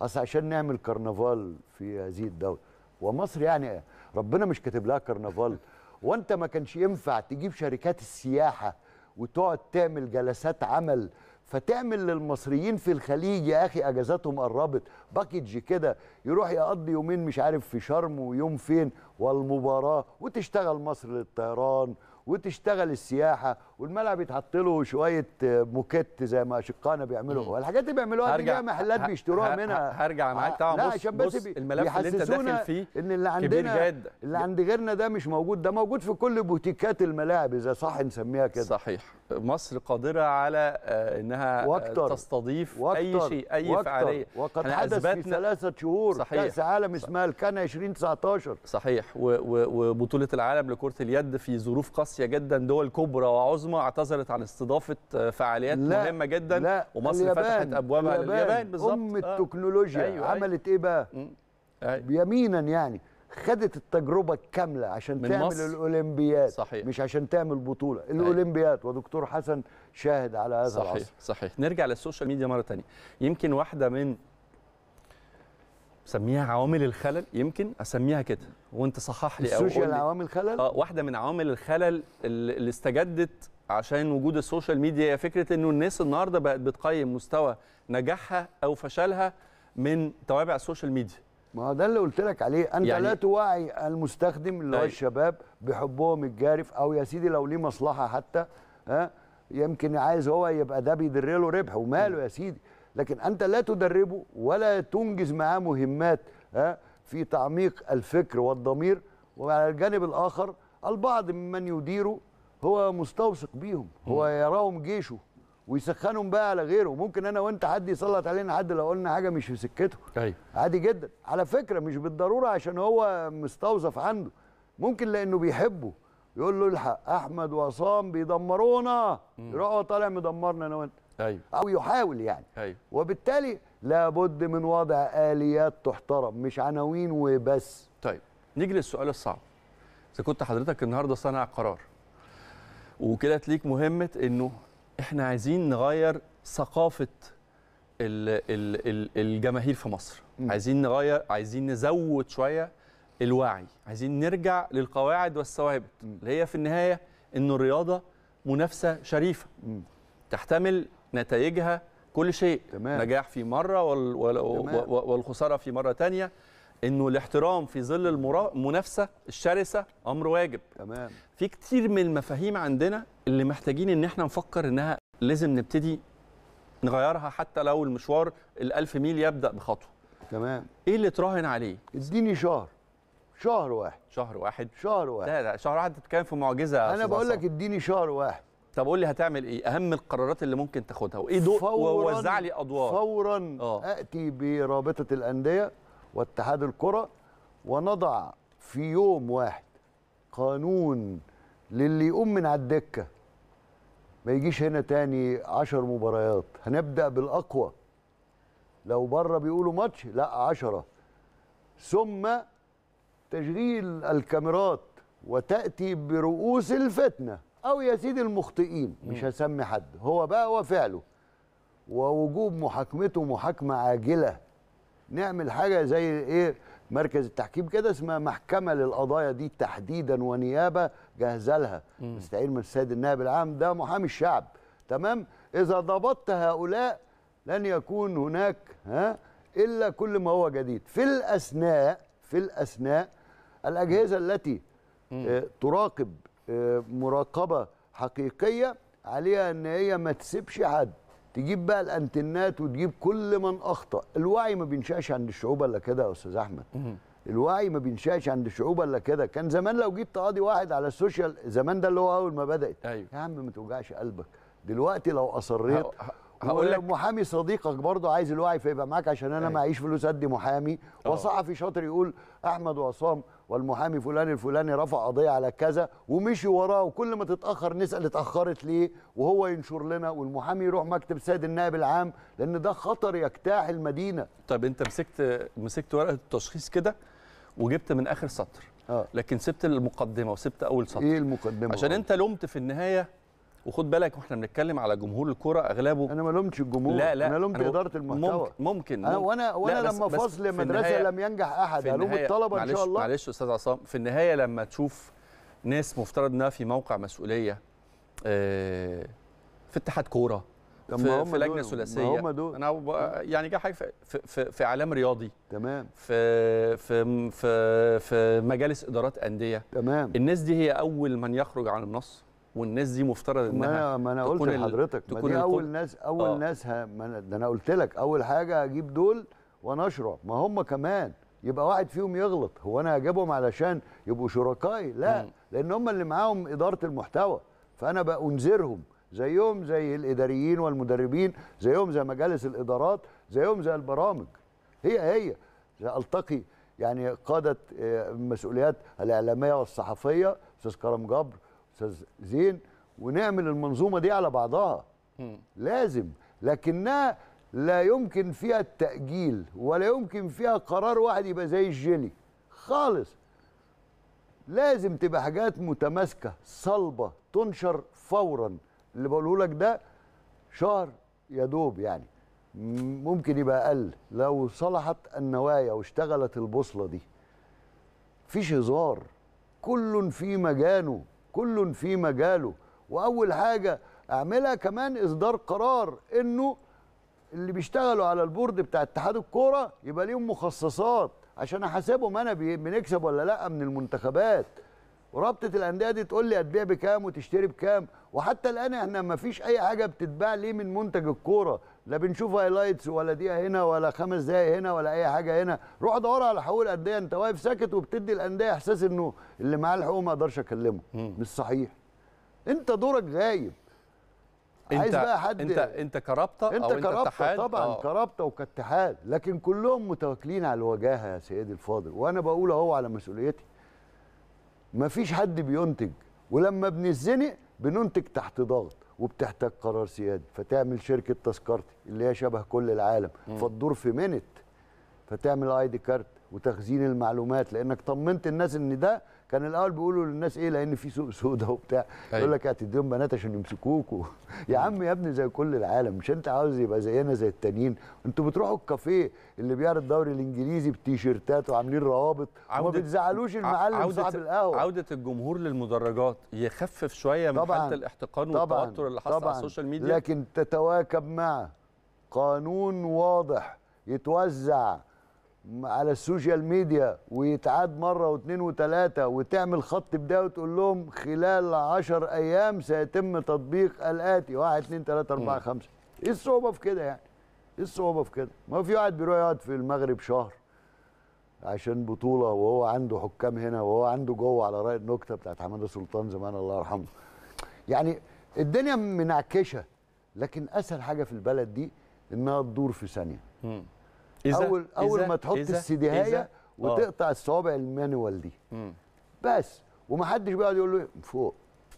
اصل عشان نعمل كرنفال في هذه الدوله ومصر يعني ربنا مش كاتب لها كرنفال وانت ما كانش ينفع تجيب شركات السياحه وتقعد تعمل جلسات عمل فتعمل للمصريين في الخليج يا اخي اجازاتهم قربت باكج كده يروح يقضي يومين مش عارف في شرم ويوم فين والمباراه وتشتغل مصر للطيران وتشتغل السياحه والملعب يتحط له شويه آه، موكيت زي ما اشقائنا بيعملوا الحاجات دي بيعملوها دي محلات بيشتروها منها هرجع معاك آه، طبعا لا عشان بس, الملف اللي انت داخل فيه ان اللي عندنا اللي عند غيرنا ده مش موجود ده موجود في كل بوتيكات الملاعب اذا صح نسميها كده صحيح مصر قادره على آه، انها آه، وأكتر تستضيف وكتر. اي شيء اي فعاليه وقد حدث في ثلاثه شهور صحيح كاس عالم اسمها كان 2019 صحيح وبطوله العالم لكره اليد في ظروف قاسيه جدا دول كبرى وعظمى اعتذرت عن استضافه آه، فعاليات لا مهمه جدا لا ومصر اليابان فتحت ابوابها لليابان بالظبط ام التكنولوجيا آه. أيوة عملت ايه بقى؟ أيوة. يمينا يعني خدت التجربه الكامله عشان من تعمل مصر؟ الاولمبياد صحيح. مش عشان تعمل بطوله أيوة. الاولمبياد ودكتور حسن شاهد على هذا صحيح العصر. صحيح نرجع للسوشيال ميديا مره ثانيه يمكن واحده من سميها عوامل الخلل يمكن اسميها كده وانت صحح لي السوشيال أو عوامل خلل اه واحده من عوامل الخلل اللي استجدت عشان وجود السوشيال ميديا هي فكره انه الناس النهارده بقت بتقيم مستوى نجاحها او فشلها من توابع السوشيال ميديا ما ده اللي قلت لك عليه انت يعني لا توعي المستخدم اللي هو طيب. الشباب بحبهم الجارف او يا سيدي لو ليه مصلحه حتى ها يمكن عايز هو يبقى ده بيدر له ربح وماله يا سيدي لكن انت لا تدربه ولا تنجز معاه مهمات ها في تعميق الفكر والضمير وعلى الجانب الاخر البعض ممن يديره هو مستوثق بيهم هو يراهم جيشه ويسخنهم بقى على غيره ممكن انا وانت حد يسلط علينا حد لو قلنا حاجه مش في سكته أيوة. عادي جدا على فكره مش بالضروره عشان هو مستوظف عنده ممكن لانه بيحبه يقول له الحق احمد وعصام بيدمرونا يروح هو طالع مدمرنا انا وانت أيوة. او يحاول يعني أيوة. وبالتالي لابد من وضع اليات تحترم مش عناوين وبس طيب نيجي للسؤال الصعب اذا كنت حضرتك النهارده صانع قرار وكده ليك مهمه انه احنا عايزين نغير ثقافه الجماهير في مصر م. عايزين نغير عايزين نزود شويه الوعي عايزين نرجع للقواعد والثوابت اللي هي في النهايه ان الرياضه منافسه شريفه م. تحتمل نتائجها كل شيء تمام. نجاح في مره وال... وال... تمام. والخساره في مره ثانيه انه الاحترام في ظل المنافسه الشرسه امر واجب تمام في كتير من المفاهيم عندنا اللي محتاجين ان احنا نفكر انها لازم نبتدي نغيرها حتى لو المشوار ال1000 ميل يبدا بخطوه تمام ايه اللي تراهن عليه اديني شهر شهر واحد شهر واحد شهر واحد لا لا شهر واحد بتتكلم في معجزه انا بقول لك اديني شهر واحد طب قول لي هتعمل ايه اهم القرارات اللي ممكن تاخدها وايه دور ووزع لي ادوار فورا آه. اتي برابطه الانديه واتحاد الكره ونضع في يوم واحد قانون للي يقوم من على الدكه ما يجيش هنا تاني عشر مباريات هنبدا بالاقوى لو بره بيقولوا ماتش لا عشرة ثم تشغيل الكاميرات وتاتي برؤوس الفتنه او يا سيدي المخطئين مش هسمي حد هو بقى وفعله ووجوب محاكمته محاكمه عاجله نعمل حاجه زي ايه مركز التحكيم كده اسمها محكمه للقضايا دي تحديدا ونيابه جاهزه لها مستعين من السيد النائب العام ده محامي الشعب تمام اذا ضبطت هؤلاء لن يكون هناك ها الا كل ما هو جديد في الاثناء في الاثناء الاجهزه التي آه، تراقب آه، مراقبه حقيقيه عليها ان هي ما تسيبش حد تجيب بقى الانتنات وتجيب كل من اخطا الوعي ما بينشاش عند الشعوب الا كده يا استاذ احمد الوعي ما بينشاش عند الشعوب الا كده كان زمان لو جيت تقاضي واحد على السوشيال زمان ده اللي هو اول ما بدات أيوه. يا عم ما توجعش قلبك دلوقتي لو اصريت هقول لك محامي صديقك برضه عايز الوعي فيبقى معاك عشان انا أيوه. معيش فلوس ادي محامي أه. وصحفي شاطر يقول احمد وعصام والمحامي فلان الفلاني رفع قضيه على كذا ومشي وراه وكل ما تتاخر نسال اتاخرت ليه وهو ينشر لنا والمحامي يروح مكتب سيد النائب العام لان ده خطر يجتاح المدينه طب انت مسكت مسكت ورقه التشخيص كده وجبت من اخر سطر آه. لكن سبت المقدمه وسبت اول سطر ايه المقدمه عشان انت لومت في النهايه وخد بالك واحنا بنتكلم على جمهور الكره اغلبه انا ما لومتش الجمهور لا لا انا لومت اداره المحتوى ممكن ممكن ممكن. وانا وانا لما فصل مدرسه لم ينجح احد الوم الطلبه ان شاء الله معلش استاذ عصام في النهايه لما تشوف ناس مفترض انها في موقع مسؤوليه آه، في اتحاد كوره في, في لجنه ثلاثيه هم دول انا يعني جه حاجه في, في, في اعلام رياضي تمام في في في, في مجالس ادارات انديه تمام الناس دي هي اول من يخرج عن النص والناس دي مفترض انها ما انا قلت لحضرتك ما دي اول ناس اول آه. ناس ما ده انا قلت لك اول حاجه هجيب دول ونشره ما هم كمان يبقى واحد فيهم يغلط هو انا هجيبهم علشان يبقوا شركائي لا م. لان هم اللي معاهم اداره المحتوى فانا بانذرهم زيهم زي الاداريين والمدربين زيهم زي مجالس الادارات زيهم زي البرامج هي هي التقي يعني قاده المسؤوليات آه، الاعلاميه والصحفيه استاذ كرم جبر استاذ زين ونعمل المنظومه دي على بعضها لازم لكنها لا يمكن فيها التاجيل ولا يمكن فيها قرار واحد يبقى زي الجيلي خالص لازم تبقى حاجات متماسكه صلبه تنشر فورا اللي بقوله لك ده شهر يا دوب يعني ممكن يبقى اقل لو صلحت النوايا واشتغلت البوصله دي مفيش هزار كل في مجانه كل في مجاله واول حاجه اعملها كمان اصدار قرار انه اللي بيشتغلوا على البورد بتاع اتحاد الكوره يبقى ليهم مخصصات عشان احاسبهم انا بنكسب ولا لا من المنتخبات ورابطه الانديه دي تقول لي هتبيع بكام وتشتري بكام وحتى الان احنا ما فيش اي حاجه بتتباع ليه من منتج الكوره لا بنشوف هايلايتس ولا دقيقه هنا ولا خمس دقائق هنا ولا اي حاجه هنا روح دور على حقوق الانديه انت واقف ساكت وبتدي الانديه احساس انه اللي معاه الحقوق ما اقدرش اكلمه مش صحيح انت دورك غايب انت عايز بقى حد انت انت كرابطه انت او انت كرابطه طبعا آه. كرابطه وكاتحاد لكن كلهم متواكلين على الوجاهه يا سيدي الفاضل وانا بقول اهو على مسؤوليتي مفيش حد بينتج ولما بنزنق بننتج تحت ضغط وبتحتاج قرار سيادي فتعمل شركه تذكرتي اللي هي شبه كل العالم فتدور في منت فتعمل ايدي كارت وتخزين المعلومات لانك طمنت الناس ان ده كان الاول بيقولوا للناس ايه لان في سوق سودا وبتاع أيوة. يقول لك هتديهم بنات عشان يمسكوك و... يا عم يا ابني زي كل العالم مش انت عاوز يبقى زينا زي التانيين انتوا بتروحوا الكافيه اللي بيعرض الدوري الانجليزي بتيشيرتات وعاملين روابط وما بتزعلوش المعلم صاحب القهوه عوده الجمهور للمدرجات يخفف شويه من حاله الاحتقان والتوتر اللي حصل على السوشيال ميديا لكن تتواكب مع قانون واضح يتوزع على السوشيال ميديا ويتعاد مرة واثنين وثلاثة وتعمل خط بداية وتقول لهم خلال عشر أيام سيتم تطبيق الآتي واحد اثنين ثلاثة أربعة خمسة إيه الصعوبة في كده يعني؟ إيه الصعوبة في كده؟ ما في واحد بيروح يقعد في المغرب شهر عشان بطولة وهو عنده حكام هنا وهو عنده جوه على رأي النكتة بتاعت حمادة سلطان زمان الله يرحمه يعني الدنيا منعكشة لكن أسهل حاجة في البلد دي إنها تدور في ثانية إذا اول اول إذا ما تحط السديهايه آه. وتقطع الصوابع المانوال دي مم. بس ومحدش بيقعد يقول له فوق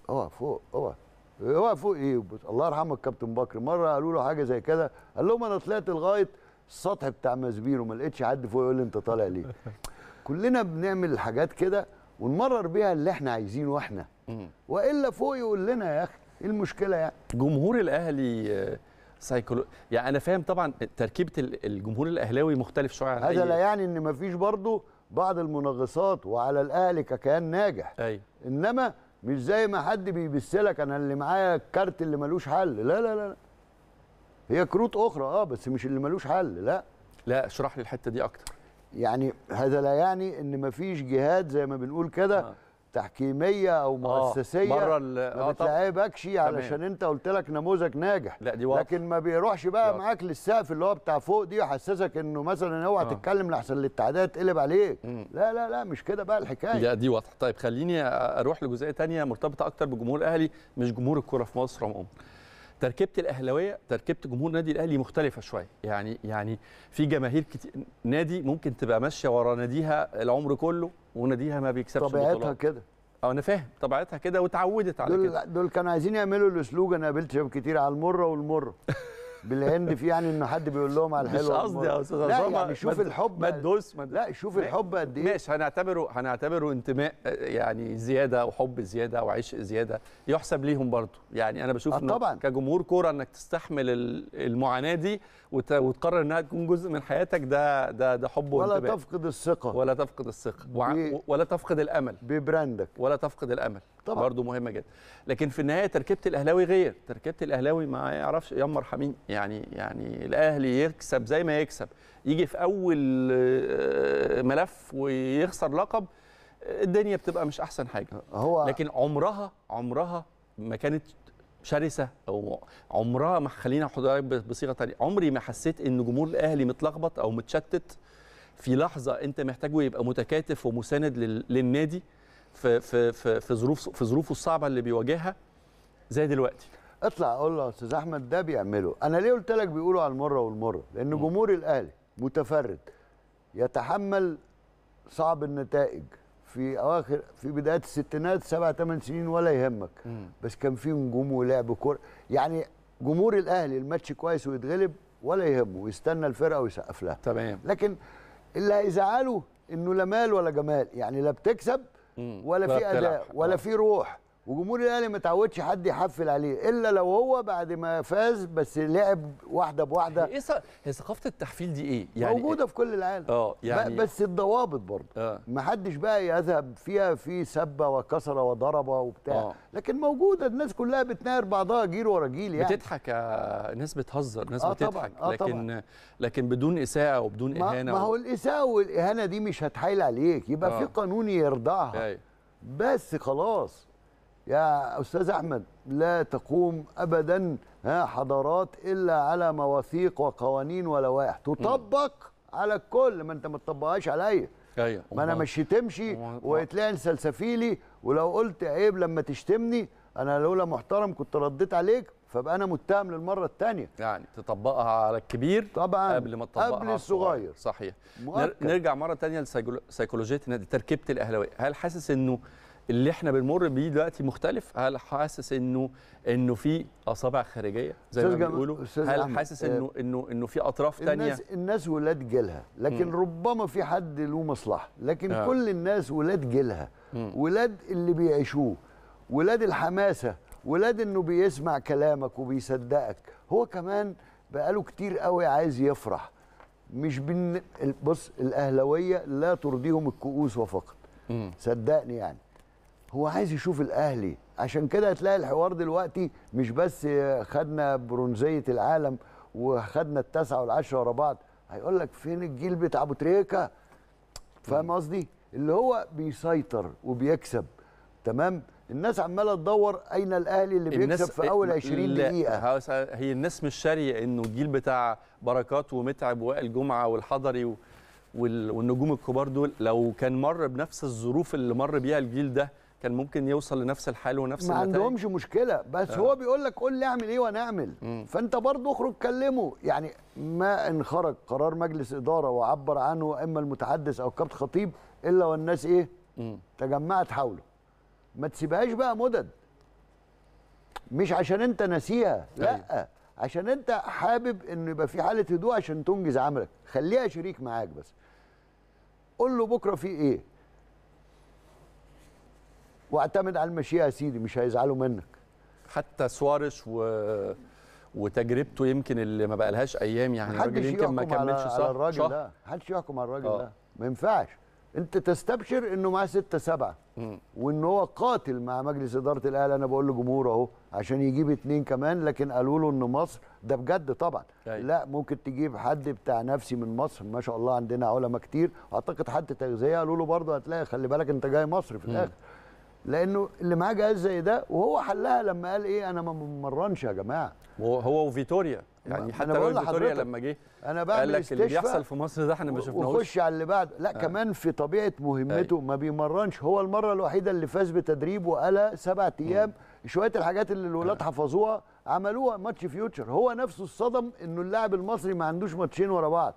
اه فوق اه هو فوق ايه الله يرحمه الكابتن بكر مره قالوا له حاجه زي كده قال لهم انا طلعت لغايه السطح بتاع مزبير وما لقيتش حد فوق يقول لي انت طالع ليه كلنا بنعمل حاجات كده ونمرر بيها اللي احنا عايزينه احنا والا فوق يقول لنا يا اخي ايه المشكله يعني جمهور الاهلي سايكولو يعني انا فاهم طبعا تركيبه الجمهور الاهلاوي مختلف شويه عن هذا لا يعني ان ما فيش برضه بعض المنغصات وعلى الاهلي ككيان ناجح أي. انما مش زي ما حد بيبسلك انا اللي معايا الكارت اللي ملوش حل لا لا لا هي كروت اخرى اه بس مش اللي ملوش حل لا لا اشرح لي الحته دي اكتر يعني هذا لا يعني ان مفيش جهاد زي ما بنقول كده آه. تحكيميه او آه، مؤسسيه آه مرة ما بتلعبكش علشان انت قلت لك نموذج ناجح لا دي واضح. لكن ما بيروحش بقى معاك للسقف اللي هو بتاع فوق دي يحسسك انه مثلا اوعى آه. تتكلم لحسن الاتحادات تقلب عليك مم. لا لا لا مش كده بقى الحكايه لا دي واضحه طيب خليني اروح لجزئيه ثانيه مرتبطه اكتر بجمهور الاهلي مش جمهور الكره في مصر عموما تركيبه الاهلاويه تركيبه جمهور نادي الاهلي مختلفه شويه يعني يعني في جماهير كتير نادي ممكن تبقى ماشيه ورا ناديها العمر كله وناديها ما بيكسبش طبيعتها كده اه انا فاهم طبيعتها كده وتعودت على دول كده دول كانوا عايزين يعملوا الاسلوج انا قابلت شباب كتير على المره والمره بالهند في يعني انه حد بيقول لهم على الحلوه مش قصدي يا استاذ لا يعني شوف الحب ما تدوس لا شوف الحب قد ايه ماشي هنعتبره هنعتبره انتماء يعني زياده وحب زياده وعشق زياده يحسب ليهم برضه يعني انا بشوف آه، انه طبعا كجمهور كوره انك تستحمل المعاناه دي وتقرر انها تكون جزء من حياتك ده ده ده حب ولا وانتماء ولا تفقد الثقه ولا تفقد الثقه ولا تفقد الامل ببراندك ولا تفقد الامل طبعا برضه مهمه جدا لكن في النهايه تركيبه الاهلاوي غير تركيبه الاهلاوي ما يعرفش يا مرحمين يعني يعني الاهلي يكسب زي ما يكسب يجي في اول آه، ملف ويخسر لقب الدنيا بتبقى مش احسن حاجه هو لكن عمرها عمرها ما كانت شرسه او عمرها ما خلينا حضرتك بصيغه ثانيه عمري ما حسيت ان جمهور الاهلي متلخبط او متشتت في لحظه انت محتاجه يبقى متكاتف ومساند للنادي في في في ظروف في ظروفه الصعبه اللي بيواجهها زي دلوقتي اطلع اقول له يا استاذ احمد ده بيعمله انا ليه قلت لك بيقولوا على المره والمره لان جمهور الاهلي متفرد يتحمل صعب النتائج في اواخر في بدايات الستينات سبع ثمان سنين ولا يهمك بس كان في نجوم ولعب كوره يعني جمهور الاهلي الماتش كويس ويتغلب ولا يهمه ويستنى الفرقه ويسقف لها تمام لكن اللي هيزعله انه لا مال ولا جمال يعني لا بتكسب ولا في اداء ولا اه. في روح وجمهور الاهلي ما تعودش حد يحفل عليه الا لو هو بعد ما فاز بس لعب واحده بواحده ايه هي ثقافه التحفيل دي ايه يعني موجوده في كل العالم اه يعني بس الضوابط برضه آه. ما حدش بقى يذهب فيها في سب وكسر وضرب وبتاع أوه. لكن موجوده الناس كلها بتناير بعضها جيل ورا جيل يعني بتضحك ناس بتهزر ناس آه بتضحك طبعًا. آه لكن طبعًا. لكن بدون اساءه وبدون ما اهانه ما هو الاساءه والاهانه دي مش هتحايل عليك يبقى أوه. في آه. قانون يرضعها أي. أيوة. بس خلاص يا أستاذ أحمد لا تقوم أبدا حضارات إلا على مواثيق وقوانين ولوائح تطبق م. على الكل ما أنت ما تطبقهاش عليا ايوه ما انا مش تمشي وتلاقي سلسفيلي ولو قلت عيب لما تشتمني انا لولا محترم كنت رديت عليك فبقى انا متهم للمره الثانيه يعني تطبقها على الكبير طبعا قبل ما تطبقها قبل الصغير صحيح مؤكد. نرجع مره ثانيه لسيكولوجيه النادي تركيبه الاهلاويه هل حاسس انه اللي احنا بنمر بيه دلوقتي مختلف هل حاسس انه انه في اصابع خارجيه زي ما بيقولوا هل حاسس آه، انه انه انه في اطراف ثانيه الناس الناس ولاد جيلها لكن م. ربما في حد له مصلحه لكن آه. كل الناس ولاد جيلها ولاد اللي بيعيشوه ولاد الحماسه ولاد انه بيسمع كلامك وبيصدقك هو كمان بقاله كتير قوي عايز يفرح مش بن بص الاهلاويه لا ترضيهم الكؤوس وفقط صدقني يعني هو عايز يشوف الاهلي عشان كده هتلاقي الحوار دلوقتي مش بس خدنا برونزيه العالم وخدنا التاسعه والعشره ورا بعض هيقول لك فين الجيل بتاع ابو تريكه فاهم قصدي اللي هو بيسيطر وبيكسب تمام الناس عماله تدور اين الاهلي اللي بيكسب في اول 20 دقيقه هي الناس مش شاريه انه الجيل بتاع بركات ومتعب وائل جمعه والحضري والنجوم الكبار دول لو كان مر بنفس الظروف اللي مر بيها الجيل ده كان ممكن يوصل لنفس الحال ونفس ما النتائج ما عندهمش مشكله بس آه. هو بيقول لك قول لي اعمل ايه وانا اعمل فانت برضه اخرج كلمه يعني ما ان خرج قرار مجلس اداره وعبر عنه اما المتحدث او الكابتن خطيب الا والناس ايه مم. تجمعت حوله ما تسيبهاش بقى مدد مش عشان انت ناسيها أيوة. لا أيوه. عشان انت حابب انه يبقى في حاله هدوء عشان تنجز عملك خليها شريك معاك بس قول له بكره في ايه واعتمد على المشيئه يا سيدي مش هيزعلوا منك حتى سوارش و وتجربته يمكن اللي ما بقالهاش ايام يعني الراجل يمكن ما كملش صح على الراجل ده حدش يحكم على الراجل آه. ده ما ينفعش انت تستبشر انه معاه ستة سبعة وان هو قاتل مع مجلس اداره الاهلي انا بقول لجمهور اهو عشان يجيب اثنين كمان لكن قالوا له ان مصر ده بجد طبعا أي. أيوة. لا ممكن تجيب حد بتاع نفسي من مصر ما شاء الله عندنا علماء كتير اعتقد حد تغذيه قالوا له برضه هتلاقي خلي بالك انت جاي مصر في الاخر لانه اللي معاه جهاز زي ده وهو حلها لما قال ايه انا ما بمرنش يا جماعه هو وفيتوريا يعني حتى لو فيتوريا لما جه انا بقى قال لك اللي بيحصل في مصر ده احنا ما شفناهوش وخش على اللي بعد لا آه. كمان في طبيعه مهمته آه. ما بيمرنش هو المره الوحيده اللي فاز بتدريب وقال سبع ايام شويه الحاجات اللي الولاد آه. حفظوها عملوها ماتش فيوتشر هو نفسه الصدم انه اللاعب المصري ما عندوش ماتشين ورا بعض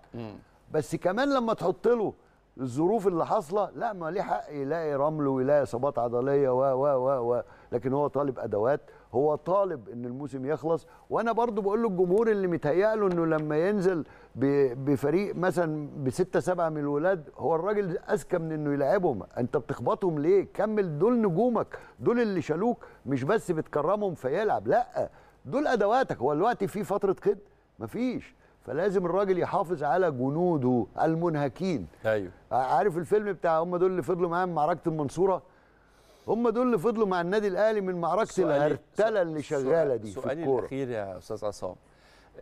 بس كمان لما تحط له الظروف اللي حاصله لا ما ليه حق يلاقي رمل ويلاقي اصابات عضليه و و و و لكن هو طالب ادوات هو طالب ان الموسم يخلص وانا برضو بقول للجمهور اللي متهيأله انه لما ينزل بفريق مثلا بستة سبعة من الولاد هو الراجل اذكى من انه يلعبهم انت بتخبطهم ليه كمل دول نجومك دول اللي شالوك مش بس بتكرمهم فيلعب لا دول ادواتك هو الوقت في فتره كده مفيش فلازم الراجل يحافظ على جنوده المنهكين ايوه عارف الفيلم بتاع هم دول اللي فضلوا معاه من معركه المنصوره هم دول اللي فضلوا مع النادي الاهلي من معركه الهرتله اللي شغاله دي سؤالي في الكوره الاخير يا استاذ عصام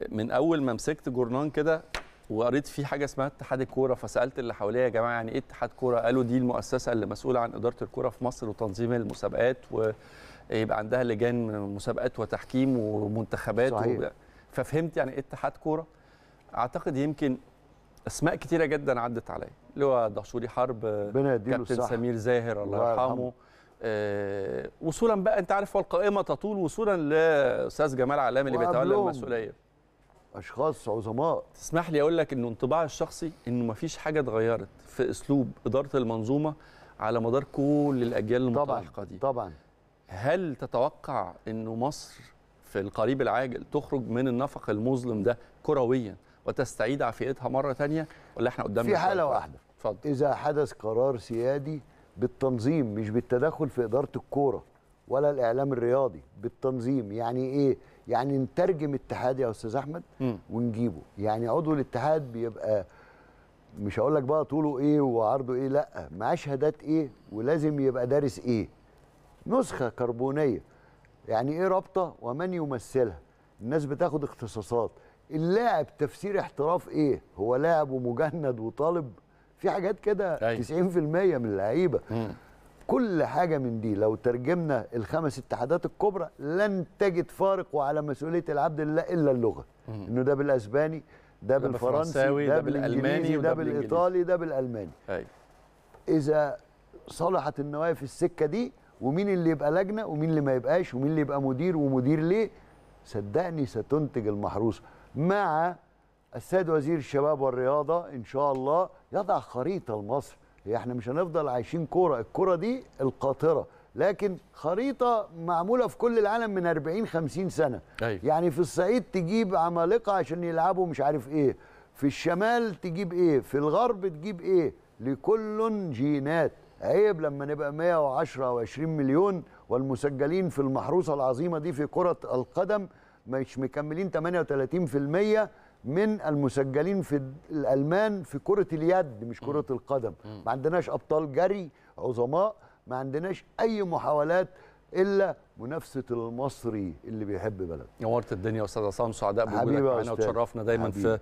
من اول ما مسكت جورنان كده وقريت فيه حاجه اسمها اتحاد الكوره فسالت اللي حواليا يا جماعه يعني ايه اتحاد كوره قالوا دي المؤسسه اللي مسؤوله عن اداره الكوره في مصر وتنظيم المسابقات ويبقى عندها لجان مسابقات وتحكيم ومنتخبات صحيح. و... ففهمت يعني ايه اتحاد كوره اعتقد يمكن اسماء كتيره جدا عدت عليا اللي هو دهشوري حرب كابتن سمير زاهر الله يرحمه آه وصولا بقى انت عارف والقائمه تطول وصولا لاستاذ جمال علام اللي بيتولى المسؤوليه اشخاص عظماء تسمح لي اقول لك انه انطباعي الشخصي انه ما فيش حاجه اتغيرت في اسلوب اداره المنظومه على مدار كل الاجيال المتلاحقه دي طبعا هل تتوقع انه مصر في القريب العاجل تخرج من النفق المظلم ده كرويا وتستعيد عافيتها مره ثانيه ولا احنا قدامنا في حاله واحده فضل. اذا حدث قرار سيادي بالتنظيم مش بالتدخل في اداره الكوره ولا الاعلام الرياضي بالتنظيم يعني ايه يعني نترجم اتحاد يا استاذ احمد ونجيبه يعني عضو الاتحاد بيبقى مش هقول لك بقى طوله ايه وعرضه ايه لا معاه شهادات ايه ولازم يبقى دارس ايه نسخه كربونيه يعني ايه رابطه ومن يمثلها الناس بتاخد اختصاصات اللاعب تفسير احتراف ايه هو لاعب ومجند وطالب في حاجات كده 90% أيوة. من اللعيبه كل حاجه من دي لو ترجمنا الخمس اتحادات الكبرى لن تجد فارق وعلى مسؤوليه العبد لله الا اللغه مم. انه ده بالاسباني ده, بالفرنسي ده, ده بالالماني ده بالايطالي ده بالالماني أي. أيوة. اذا صلحت النوايا في السكه دي ومين اللي يبقى لجنه ومين اللي ما يبقاش ومين اللي يبقى مدير ومدير ليه صدقني ستنتج المحروسه مع السيد وزير الشباب والرياضه ان شاء الله يضع خريطه لمصر هي احنا مش هنفضل عايشين كوره الكوره دي القاطره لكن خريطه معموله في كل العالم من 40 50 سنه أيوة. يعني في الصعيد تجيب عمالقه عشان يلعبوا مش عارف ايه في الشمال تجيب ايه في الغرب تجيب ايه لكل جينات عيب لما نبقى 110 او 20 مليون والمسجلين في المحروسه العظيمه دي في كره القدم مش مكملين 38% من المسجلين في الالمان في كره اليد مش كره القدم ما عندناش ابطال جري عظماء ما عندناش اي محاولات الا منافسه المصري اللي بيحب بلده نورت الدنيا يا استاذ عصام سعداء بوجودك معانا وتشرفنا دايما حبيب. في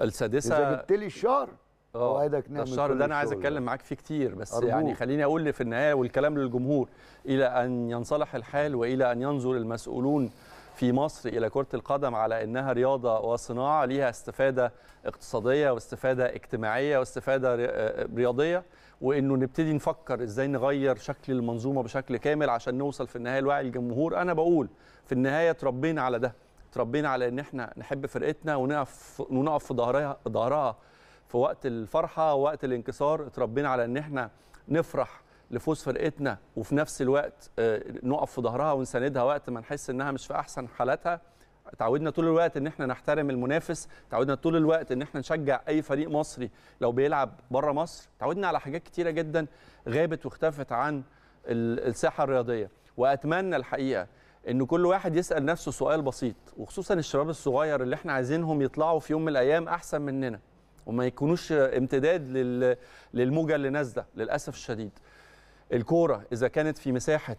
السادسه اذا جبت لي الشهر آه، اوعدك نعمل الشهر ده انا عايز اتكلم معاك فيه كتير بس أرجوك. يعني خليني اقول في النهايه والكلام للجمهور الى ان ينصلح الحال والى ان ينظر المسؤولون في مصر الى كره القدم على انها رياضه وصناعه ليها استفاده اقتصاديه واستفاده اجتماعيه واستفاده آه، رياضيه وانه نبتدي نفكر ازاي نغير شكل المنظومه بشكل كامل عشان نوصل في النهايه لوعي الجمهور انا بقول في النهايه اتربينا على ده اتربينا على ان احنا نحب فرقتنا ونقف ونقف في ظهرها ظهرها في وقت الفرحه ووقت الانكسار اتربينا على ان احنا نفرح لفوز فرقتنا وفي نفس الوقت آه، نقف في ظهرها ونساندها وقت ما نحس انها مش في احسن حالاتها تعودنا طول الوقت ان احنا نحترم المنافس تعودنا طول الوقت ان احنا نشجع اي فريق مصري لو بيلعب بره مصر تعودنا على حاجات كتيره جدا غابت واختفت عن الساحه الرياضيه واتمنى الحقيقه ان كل واحد يسال نفسه سؤال بسيط وخصوصا الشباب الصغير اللي احنا عايزينهم يطلعوا في يوم من الايام احسن مننا وما يكونوش امتداد للموجه اللي نازله للاسف الشديد الكوره اذا كانت في مساحه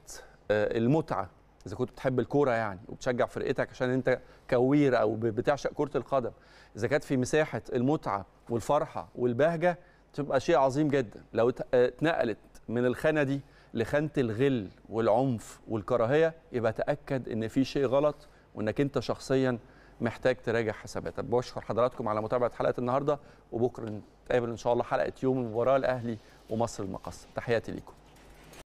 آه، المتعه اذا كنت بتحب الكوره يعني وبتشجع فرقتك عشان انت كوير او بتعشق كره القدم اذا كانت في مساحه المتعه والفرحه والبهجه تبقى شيء عظيم جدا لو آه، اتنقلت من الخانه دي لخانه الغل والعنف والكراهيه يبقى تاكد ان في شيء غلط وانك انت شخصيا محتاج تراجع حساباتك بشكر حضراتكم على متابعه حلقه النهارده وبكره نتقابل ان شاء الله حلقه يوم المباراه الاهلي ومصر المقص تحياتي ليكم